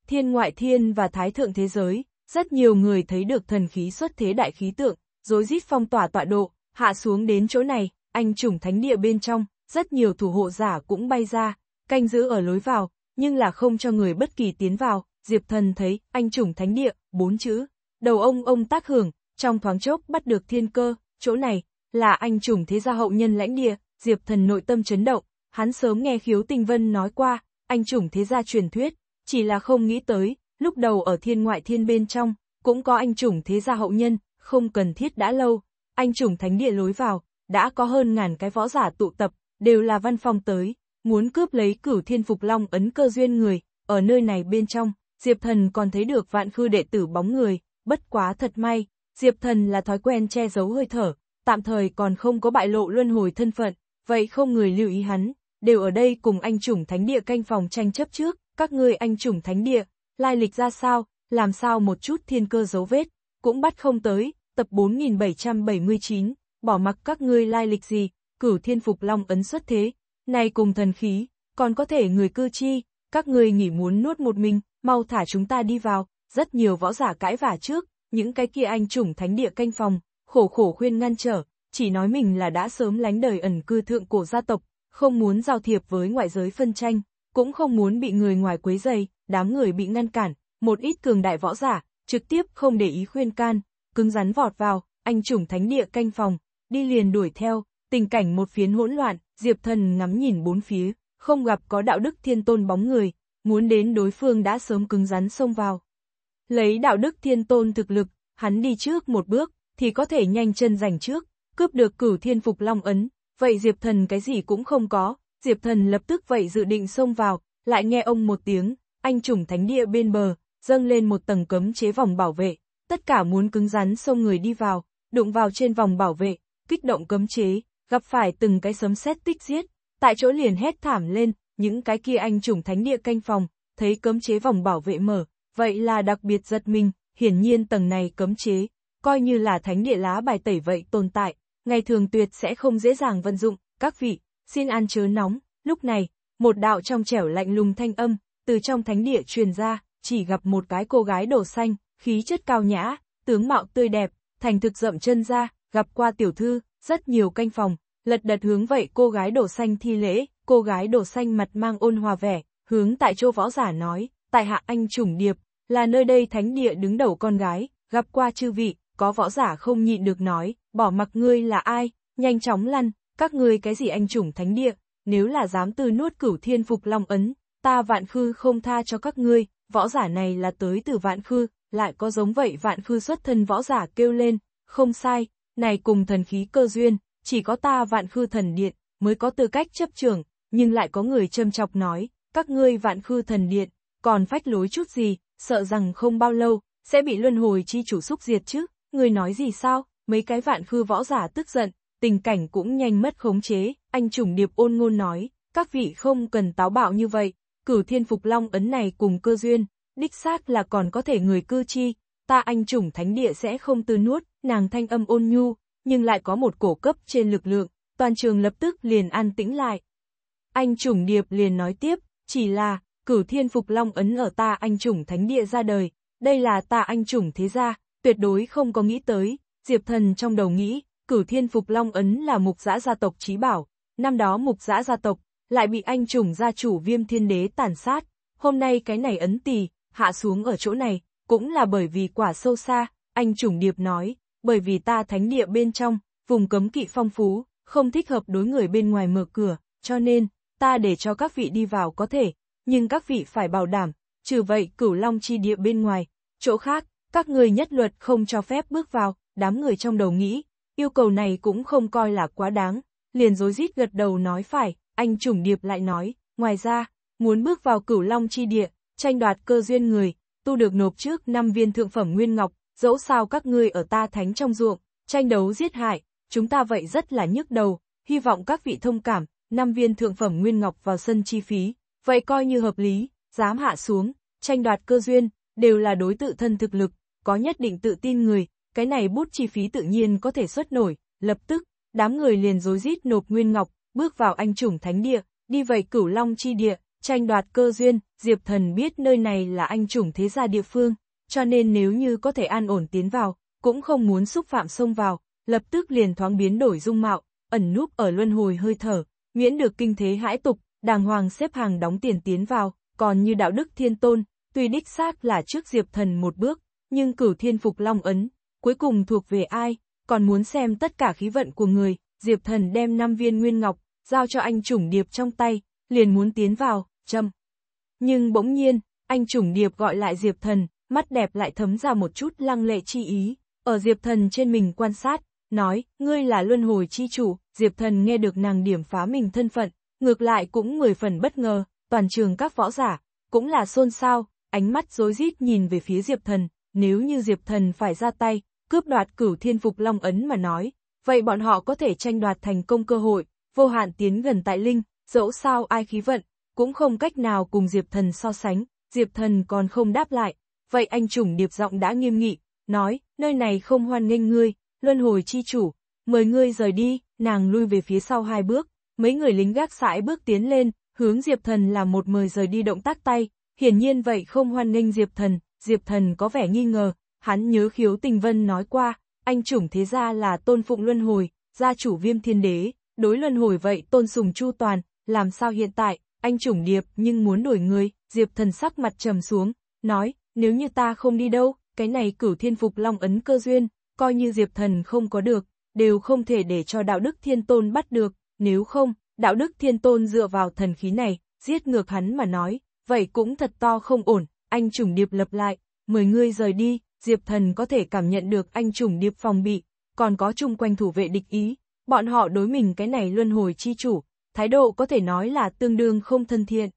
Thiên ngoại thiên và thái thượng thế giới, rất nhiều người thấy được thần khí xuất thế đại khí tượng, rối rít phong tỏa tọa độ, hạ xuống đến chỗ này, anh chủng thánh địa bên trong, rất nhiều thủ hộ giả cũng bay ra, canh giữ ở lối vào, nhưng là không cho người bất kỳ tiến vào, Diệp Thần thấy, anh chủng thánh địa, bốn chữ. Đầu ông ông tác hưởng, trong thoáng chốc bắt được thiên cơ, chỗ này, là anh chủng thế gia hậu nhân lãnh địa, Diệp Thần nội tâm chấn động, hắn sớm nghe khiếu tình vân nói qua, anh chủng thế gia truyền thuyết, chỉ là không nghĩ tới, lúc đầu ở thiên ngoại thiên bên trong, cũng có anh chủng thế gia hậu nhân, không cần thiết đã lâu, anh trùng thánh địa lối vào, đã có hơn ngàn cái võ giả tụ tập, đều là văn phòng tới, muốn cướp lấy cửu thiên phục long ấn cơ duyên người, ở nơi này bên trong, Diệp Thần còn thấy được vạn khư đệ tử bóng người, bất quá thật may, Diệp Thần là thói quen che giấu hơi thở, tạm thời còn không có bại lộ luân hồi thân phận, vậy không người lưu ý hắn, đều ở đây cùng anh chủng thánh địa canh phòng tranh chấp trước, các ngươi anh chủng thánh địa, lai lịch ra sao, làm sao một chút thiên cơ dấu vết, cũng bắt không tới, tập 4779, bỏ mặc các ngươi lai lịch gì, cửu thiên phục long ấn xuất thế, này cùng thần khí, còn có thể người cư chi, các ngươi nghỉ muốn nuốt một mình, mau thả chúng ta đi vào, rất nhiều võ giả cãi vả trước, những cái kia anh chủng thánh địa canh phòng, khổ khổ khuyên ngăn trở, chỉ nói mình là đã sớm lánh đời ẩn cư thượng cổ gia tộc, không muốn giao thiệp với ngoại giới phân tranh, cũng không muốn bị người ngoài quấy dày, đám người bị ngăn cản, một ít cường đại võ giả, trực tiếp không để ý khuyên can, cứng rắn vọt vào, anh chủng thánh địa canh phòng, đi liền đuổi theo, tình cảnh một phiến hỗn loạn, Diệp Thần ngắm nhìn bốn phía, không gặp có đạo đức thiên tôn bóng người, muốn đến đối phương đã sớm cứng rắn xông vào. Lấy đạo đức thiên tôn thực lực, hắn đi trước một bước, thì có thể nhanh chân giành trước, cướp được cửu thiên phục long ấn, vậy Diệp Thần cái gì cũng không có, Diệp Thần lập tức vậy dự định xông vào, lại nghe ông một tiếng, anh trùng thánh địa bên bờ, dâng lên một tầng cấm chế vòng bảo vệ, tất cả muốn cứng rắn xông người đi vào, đụng vào trên vòng bảo vệ, kích động cấm chế, gặp phải từng cái sấm sét tích giết, tại chỗ liền hét thảm lên, những cái kia anh chủng thánh địa canh phòng, thấy cấm chế vòng bảo vệ mở, vậy là đặc biệt giật mình, hiển nhiên tầng này cấm chế, coi như là thánh địa lá bài tẩy vậy tồn tại, ngày thường tuyệt sẽ không dễ dàng vận dụng, các vị, xin ăn chớ nóng, lúc này, một đạo trong trẻo lạnh lùng thanh âm, từ trong thánh địa truyền ra, chỉ gặp một cái cô gái đổ xanh, khí chất cao nhã, tướng mạo tươi đẹp, thành thực dậm chân ra, gặp qua tiểu thư, rất nhiều canh phòng, lật đật hướng vậy cô gái đổ xanh thi lễ, cô gái đổ xanh mặt mang ôn hòa vẻ, hướng tại châu võ giả nói, tại hạ anh trùng điệp, là nơi đây thánh địa đứng đầu con gái, gặp qua chư vị, có võ giả không nhịn được nói, bỏ mặc ngươi là ai, nhanh chóng lăn, các ngươi cái gì anh trùng thánh địa, nếu là dám tư nuốt cửu thiên phục long ấn, ta vạn khư không tha cho các ngươi, võ giả này là tới từ vạn khư, lại có giống vậy vạn khư xuất thân võ giả kêu lên, không sai, này cùng thần khí cơ duyên, chỉ có ta vạn khư thần điện, mới có tư cách chấp trưởng, nhưng lại có người châm chọc nói, các ngươi vạn khư thần điện, còn phách lối chút gì, sợ rằng không bao lâu, sẽ bị luân hồi chi chủ xúc diệt chứ, người nói gì sao, mấy cái vạn khư võ giả tức giận, tình cảnh cũng nhanh mất khống chế, anh trùng điệp ôn ngôn nói, các vị không cần táo bạo như vậy, cửu thiên phục long ấn này cùng cơ duyên, đích xác là còn có thể người cư chi, ta anh chủng thánh địa sẽ không tư nuốt, nàng thanh âm ôn nhu, nhưng lại có một cổ cấp trên lực lượng, toàn trường lập tức liền an tĩnh lại. Anh chủng điệp liền nói tiếp, chỉ là, cửu thiên phục long ấn ở ta anh chủng thánh địa ra đời, đây là ta anh chủng thế gia, tuyệt đối không có nghĩ tới, diệp thần trong đầu nghĩ, cửu thiên phục long ấn là mục giã gia tộc trí bảo, năm đó mục giã gia tộc, lại bị anh chủng gia chủ viêm thiên đế tàn sát, hôm nay cái này ấn tỳ, hạ xuống ở chỗ này, cũng là bởi vì quả sâu xa, anh chủng điệp nói, bởi vì ta thánh địa bên trong, vùng cấm kỵ phong phú, không thích hợp đối người bên ngoài mở cửa, cho nên, ta để cho các vị đi vào có thể, nhưng các vị phải bảo đảm, trừ vậy cửu long chi địa bên ngoài, chỗ khác, các người nhất luật không cho phép bước vào, đám người trong đầu nghĩ, yêu cầu này cũng không coi là quá đáng, liền dối rít gật đầu nói phải, anh chủng điệp lại nói, ngoài ra, muốn bước vào cửu long chi địa, tranh đoạt cơ duyên người, tu được nộp trước 5 viên thượng phẩm nguyên ngọc, dẫu sao các ngươi ở ta thánh trong ruộng, tranh đấu giết hại, chúng ta vậy rất là nhức đầu, hy vọng các vị thông cảm, 5 viên thượng phẩm nguyên ngọc vào sân chi phí, vậy coi như hợp lý, dám hạ xuống, tranh đoạt cơ duyên, đều là đối tự thân thực lực, có nhất định tự tin người, cái này bút chi phí tự nhiên có thể xuất nổi, lập tức, đám người liền dối rít nộp nguyên ngọc, bước vào anh chủng thánh địa, đi về cửu long chi địa, tranh đoạt cơ duyên, Diệp Thần biết nơi này là anh chủng thế gia địa phương, cho nên nếu như có thể an ổn tiến vào, cũng không muốn xúc phạm xông vào, lập tức liền thoáng biến đổi dung mạo, ẩn núp ở luân hồi hơi thở, miễn được kinh thế hãi tục, đàng hoàng xếp hàng đóng tiền tiến vào, còn như đạo đức thiên tôn, tuy đích xác là trước Diệp Thần một bước, nhưng cửu thiên phục long ấn, cuối cùng thuộc về ai, còn muốn xem tất cả khí vận của người, Diệp Thần đem năm viên nguyên ngọc, giao cho anh chủng điệp trong tay, liền muốn tiến vào, châm. Nhưng bỗng nhiên, anh trùng điệp gọi lại Diệp Thần, mắt đẹp lại thấm ra một chút lăng lệ chi ý, ở Diệp Thần trên mình quan sát, nói, ngươi là luân hồi chi chủ, Diệp Thần nghe được nàng điểm phá mình thân phận, ngược lại cũng mười phần bất ngờ, toàn trường các võ giả, cũng là xôn xao, ánh mắt rối rít nhìn về phía Diệp Thần, nếu như Diệp Thần phải ra tay, cướp đoạt cửu thiên phục long ấn mà nói, vậy bọn họ có thể tranh đoạt thành công cơ hội, vô hạn tiến gần tại linh, Dẫu sao ai khí vận, cũng không cách nào cùng Diệp Thần so sánh, Diệp Thần còn không đáp lại, vậy anh chủng điệp giọng đã nghiêm nghị, nói, nơi này không hoan nghênh ngươi, luân hồi chi chủ, mời ngươi rời đi, nàng lui về phía sau hai bước, mấy người lính gác sải bước tiến lên, hướng Diệp Thần là một mời rời đi động tác tay, hiển nhiên vậy không hoan nghênh Diệp Thần, Diệp Thần có vẻ nghi ngờ, hắn nhớ khiếu tình vân nói qua, anh chủng thế gia là tôn phụng luân hồi, gia chủ viêm thiên đế, đối luân hồi vậy tôn sùng chu toàn, làm sao hiện tại, anh chủng điệp nhưng muốn đuổi người, Diệp thần sắc mặt trầm xuống, nói, nếu như ta không đi đâu, cái này cửu thiên phục long ấn cơ duyên, coi như Diệp thần không có được, đều không thể để cho đạo đức thiên tôn bắt được, nếu không, đạo đức thiên tôn dựa vào thần khí này, giết ngược hắn mà nói, vậy cũng thật to không ổn, anh trùng điệp lập lại, mời ngươi rời đi, Diệp thần có thể cảm nhận được anh trùng điệp phòng bị, còn có chung quanh thủ vệ địch ý, bọn họ đối mình cái này luân hồi chi chủ, thái độ có thể nói là tương đương không thân thiện.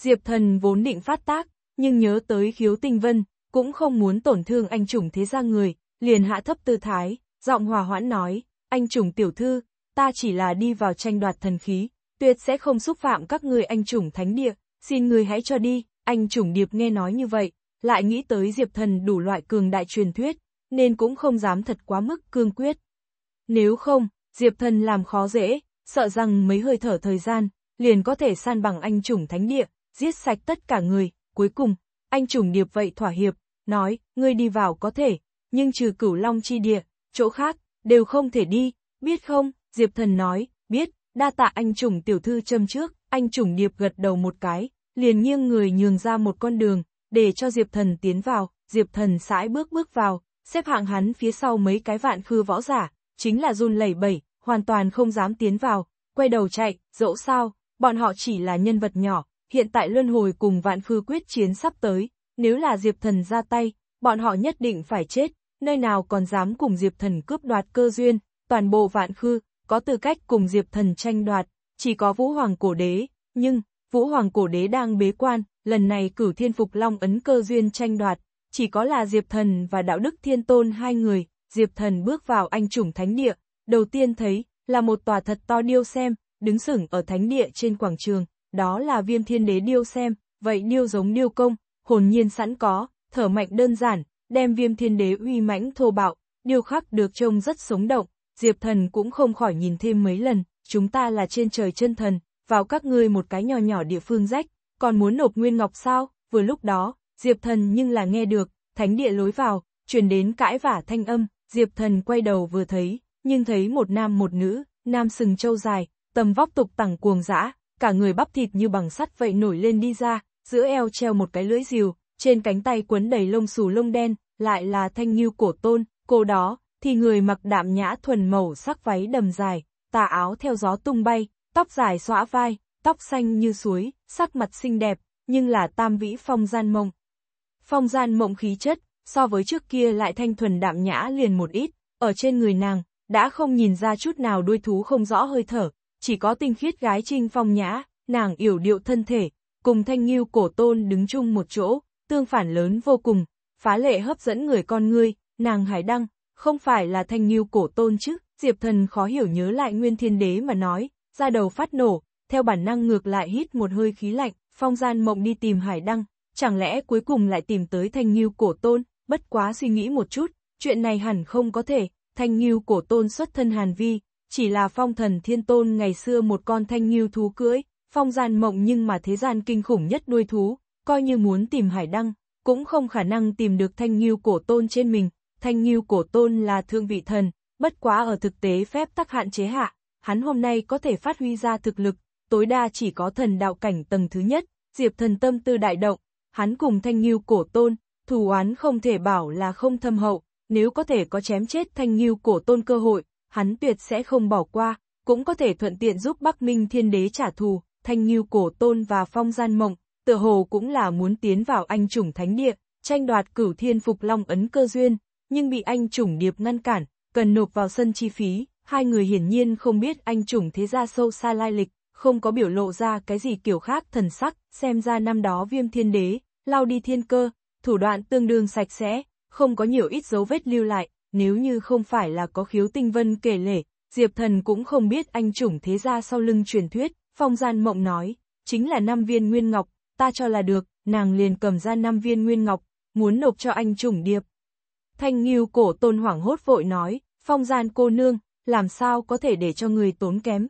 Diệp thần vốn định phát tác, nhưng nhớ tới khiếu tinh vân, cũng không muốn tổn thương anh chủng thế gia người, liền hạ thấp tư thái, giọng hòa hoãn nói, anh chủng tiểu thư, ta chỉ là đi vào tranh đoạt thần khí, tuyệt sẽ không xúc phạm các người anh chủng thánh địa, xin người hãy cho đi, anh chủng điệp nghe nói như vậy, lại nghĩ tới diệp thần đủ loại cường đại truyền thuyết, nên cũng không dám thật quá mức cương quyết. Nếu không, diệp thần làm khó dễ, sợ rằng mấy hơi thở thời gian, liền có thể san bằng anh chủng thánh địa, giết sạch tất cả người, cuối cùng, anh chủng điệp vậy thỏa hiệp, nói, ngươi đi vào có thể, nhưng trừ cửu long chi địa, chỗ khác, đều không thể đi, biết không, Diệp Thần nói, biết, đa tạ anh chủng tiểu thư châm trước, anh chủng điệp gật đầu một cái, liền nghiêng người nhường ra một con đường, để cho Diệp Thần tiến vào, Diệp Thần sải bước bước vào, xếp hạng hắn phía sau mấy cái vạn khư võ giả, chính là run lẩy bẩy, hoàn toàn không dám tiến vào, quay đầu chạy, dẫu sao, bọn họ chỉ là nhân vật nhỏ, hiện tại luân hồi cùng vạn khư quyết chiến sắp tới, nếu là Diệp Thần ra tay, bọn họ nhất định phải chết, nơi nào còn dám cùng Diệp Thần cướp đoạt cơ duyên, toàn bộ vạn khư, có tư cách cùng Diệp Thần tranh đoạt, chỉ có Vũ Hoàng Cổ Đế, nhưng, Vũ Hoàng Cổ Đế đang bế quan, lần này cử thiên phục long ấn cơ duyên tranh đoạt, chỉ có là Diệp Thần và Đạo Đức Thiên Tôn hai người, Diệp Thần bước vào anh chủng thánh địa, đầu tiên thấy, là một tòa thật to điêu xem, đứng sửng ở thánh địa trên quảng trường, đó là viêm thiên đế điêu xem, vậy điêu giống điêu công, hồn nhiên sẵn có, thở mạnh đơn giản, đem viêm thiên đế uy mãnh thô bạo, điêu khắc được trông rất sống động, Diệp thần cũng không khỏi nhìn thêm mấy lần, chúng ta là trên trời chân thần, vào các ngươi một cái nhỏ nhỏ địa phương rách, còn muốn nộp nguyên ngọc sao, vừa lúc đó, Diệp thần nhưng là nghe được, thánh địa lối vào, truyền đến cãi vả thanh âm, Diệp thần quay đầu vừa thấy, nhưng thấy một nam một nữ, nam sừng trâu dài, tầm vóc tục tẳng cuồng dã, cả người bắp thịt như bằng sắt vậy nổi lên đi ra, giữa eo treo một cái lưỡi rìu, trên cánh tay quấn đầy lông xù lông đen, lại là thanh như cổ tôn, cô đó, thì người mặc đạm nhã thuần màu sắc váy đầm dài, tà áo theo gió tung bay, tóc dài xõa vai, tóc xanh như suối, sắc mặt xinh đẹp, nhưng là tam vĩ phong gian mộng, Phong gian mộng khí chất, so với trước kia lại thanh thuần đạm nhã liền một ít, ở trên người nàng, đã không nhìn ra chút nào đuôi thú không rõ hơi thở, chỉ có tinh khiết gái trinh phong nhã, nàng yểu điệu thân thể, cùng thanh nghiêu cổ tôn đứng chung một chỗ, tương phản lớn vô cùng, phá lệ hấp dẫn người con ngươi, nàng hải đăng, không phải là thanh nghiêu cổ tôn chứ, diệp thần khó hiểu nhớ lại nguyên thiên đế mà nói, ra đầu phát nổ, theo bản năng ngược lại hít một hơi khí lạnh, phong gian mộng đi tìm hải đăng, chẳng lẽ cuối cùng lại tìm tới thanh nghiêu cổ tôn, bất quá suy nghĩ một chút, chuyện này hẳn không có thể, thanh nghiêu cổ tôn xuất thân Hàn Vi, chỉ là phong thần thiên tôn ngày xưa một con thanh nghiêu thú cưỡi, phong gian mộng nhưng mà thế gian kinh khủng nhất đuôi thú, coi như muốn tìm hải đăng, cũng không khả năng tìm được thanh nghiêu cổ tôn trên mình, thanh nghiêu cổ tôn là thương vị thần, bất quá ở thực tế phép tắc hạn chế hạ, hắn hôm nay có thể phát huy ra thực lực, tối đa chỉ có thần đạo cảnh tầng thứ nhất, diệp thần tâm tư đại động, hắn cùng thanh nghiêu cổ tôn, thù oán không thể bảo là không thâm hậu, nếu có thể có chém chết thanh nghiêu cổ tôn cơ hội, hắn tuyệt sẽ không bỏ qua, cũng có thể thuận tiện giúp Bắc Minh Thiên Đế trả thù, thanh nghiêu cổ tôn và phong gian mộng, tựa hồ cũng là muốn tiến vào anh chủng thánh địa, tranh đoạt cửu thiên phục long ấn cơ duyên, nhưng bị anh chủng điệp ngăn cản, cần nộp vào sân chi phí, hai người hiển nhiên không biết anh chủng thế gia sâu xa lai lịch, không có biểu lộ ra cái gì kiểu khác thần sắc, xem ra năm đó viêm thiên đế, lao đi thiên cơ, thủ đoạn tương đương sạch sẽ, không có nhiều ít dấu vết lưu lại, nếu như không phải là có khiếu tinh vân kể lể, Diệp Thần cũng không biết anh chủng thế gia sau lưng truyền thuyết, phong gian mộng nói, chính là năm viên nguyên ngọc, ta cho là được, nàng liền cầm ra năm viên nguyên ngọc, muốn nộp cho anh chủng điệp. Thanh Nghiêu cổ tôn hoảng hốt vội nói, phong gian cô nương, làm sao có thể để cho người tốn kém.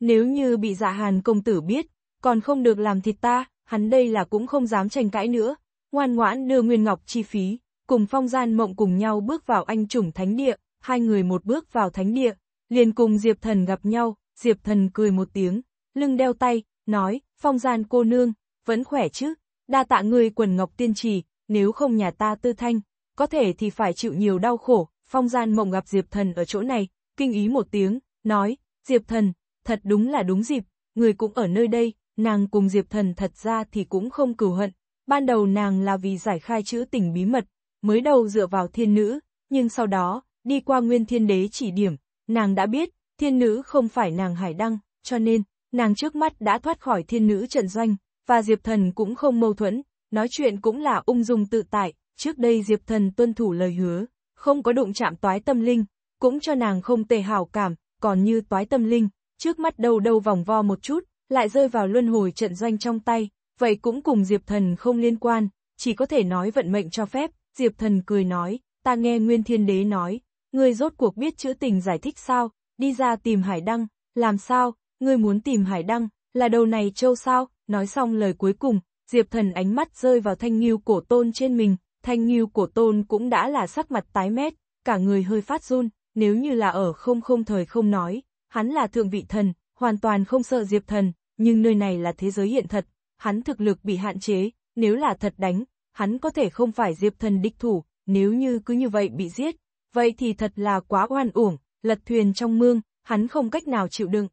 Nếu như bị dạ hàn công tử biết, còn không được làm thịt ta, hắn đây là cũng không dám tranh cãi nữa, ngoan ngoãn đưa Nguyên Ngọc chi phí, cùng phong gian mộng cùng nhau bước vào anh chủng thánh địa, hai người một bước vào thánh địa, liền cùng Diệp Thần gặp nhau, Diệp Thần cười một tiếng, lưng đeo tay, nói, phong gian cô nương, vẫn khỏe chứ, đa tạ người quần ngọc tiên trì, nếu không nhà ta tư thanh, có thể thì phải chịu nhiều đau khổ, phong gian mộng gặp Diệp Thần ở chỗ này, kinh ý một tiếng, nói, Diệp Thần, thật đúng là đúng dịp, người cũng ở nơi đây, nàng cùng Diệp Thần thật ra thì cũng không cửu hận, ban đầu nàng là vì giải khai chữ tình bí mật, mới đầu dựa vào thiên nữ, nhưng sau đó, đi qua nguyên thiên đế chỉ điểm, nàng đã biết, thiên nữ không phải nàng hải đăng, cho nên, nàng trước mắt đã thoát khỏi thiên nữ trận doanh, và Diệp Thần cũng không mâu thuẫn, nói chuyện cũng là ung dung tự tại, trước đây Diệp Thần tuân thủ lời hứa, không có đụng chạm toái tâm linh, cũng cho nàng không tề hảo cảm, còn như toái tâm linh, trước mắt đầu đầu vòng vo một chút, lại rơi vào luân hồi trận doanh trong tay, vậy cũng cùng Diệp Thần không liên quan, chỉ có thể nói vận mệnh cho phép, Diệp Thần cười nói, ta nghe Nguyên Thiên Đế nói, ngươi rốt cuộc biết chữ tình giải thích sao, đi ra tìm Hải Đăng, làm sao, ngươi muốn tìm Hải Đăng, là đầu này châu sao, nói xong lời cuối cùng, Diệp Thần ánh mắt rơi vào thanh nghiêu cổ tôn trên mình, thanh nghiêu cổ tôn cũng đã là sắc mặt tái mét, cả người hơi phát run, nếu như là ở không không thời không nói, hắn là thượng vị thần, hoàn toàn không sợ Diệp Thần, nhưng nơi này là thế giới hiện thật, hắn thực lực bị hạn chế, nếu là thật đánh, hắn có thể không phải diệp thần địch thủ, nếu như cứ như vậy bị giết, vậy thì thật là quá oan uổng, lật thuyền trong mương, hắn không cách nào chịu đựng.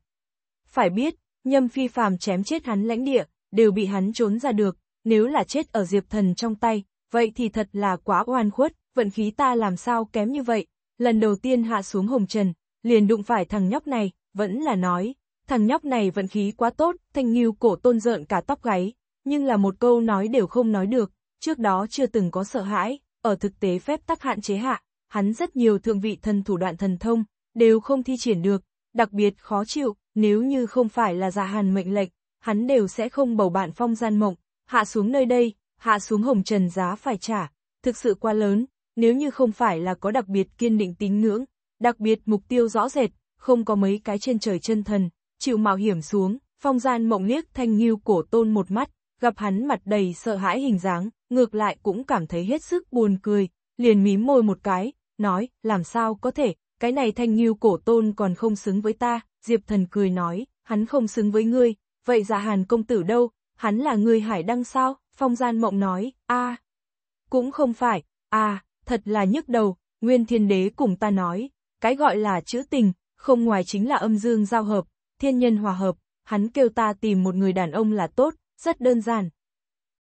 Phải biết, nhâm phi phàm chém chết hắn lãnh địa, đều bị hắn trốn ra được, nếu là chết ở diệp thần trong tay, vậy thì thật là quá oan khuất, vận khí ta làm sao kém như vậy, lần đầu tiên hạ xuống hồng trần, liền đụng phải thằng nhóc này, vẫn là nói, thằng nhóc này vận khí quá tốt, thanh nghiêu cổ tôn rợn cả tóc gáy, nhưng là một câu nói đều không nói được, trước đó chưa từng có sợ hãi, ở thực tế phép tắc hạn chế hạ, hắn rất nhiều thượng vị thần thủ đoạn thần thông, đều không thi triển được, đặc biệt khó chịu, nếu như không phải là giả dạ hàn mệnh lệch hắn đều sẽ không bầu bạn phong gian mộng, hạ xuống nơi đây, hạ xuống hồng trần giá phải trả, thực sự quá lớn, nếu như không phải là có đặc biệt kiên định tín ngưỡng, đặc biệt mục tiêu rõ rệt, không có mấy cái trên trời chân thần, chịu mạo hiểm xuống, phong gian mộng liếc thanh nghiêu cổ tôn một mắt, gặp hắn mặt đầy sợ hãi hình dáng, ngược lại cũng cảm thấy hết sức buồn cười, liền mím môi một cái, nói, làm sao có thể, cái này thanh nghiêu cổ tôn còn không xứng với ta, Diệp Thần cười nói, hắn không xứng với ngươi, vậy dạ hàn công tử đâu, hắn là người hải đăng sao, phong gian mộng nói, a cũng không phải, à, thật là nhức đầu, nguyên thiên đế cùng ta nói, cái gọi là chữ tình, không ngoài chính là âm dương giao hợp, thiên nhân hòa hợp, hắn kêu ta tìm một người đàn ông là tốt, rất đơn giản,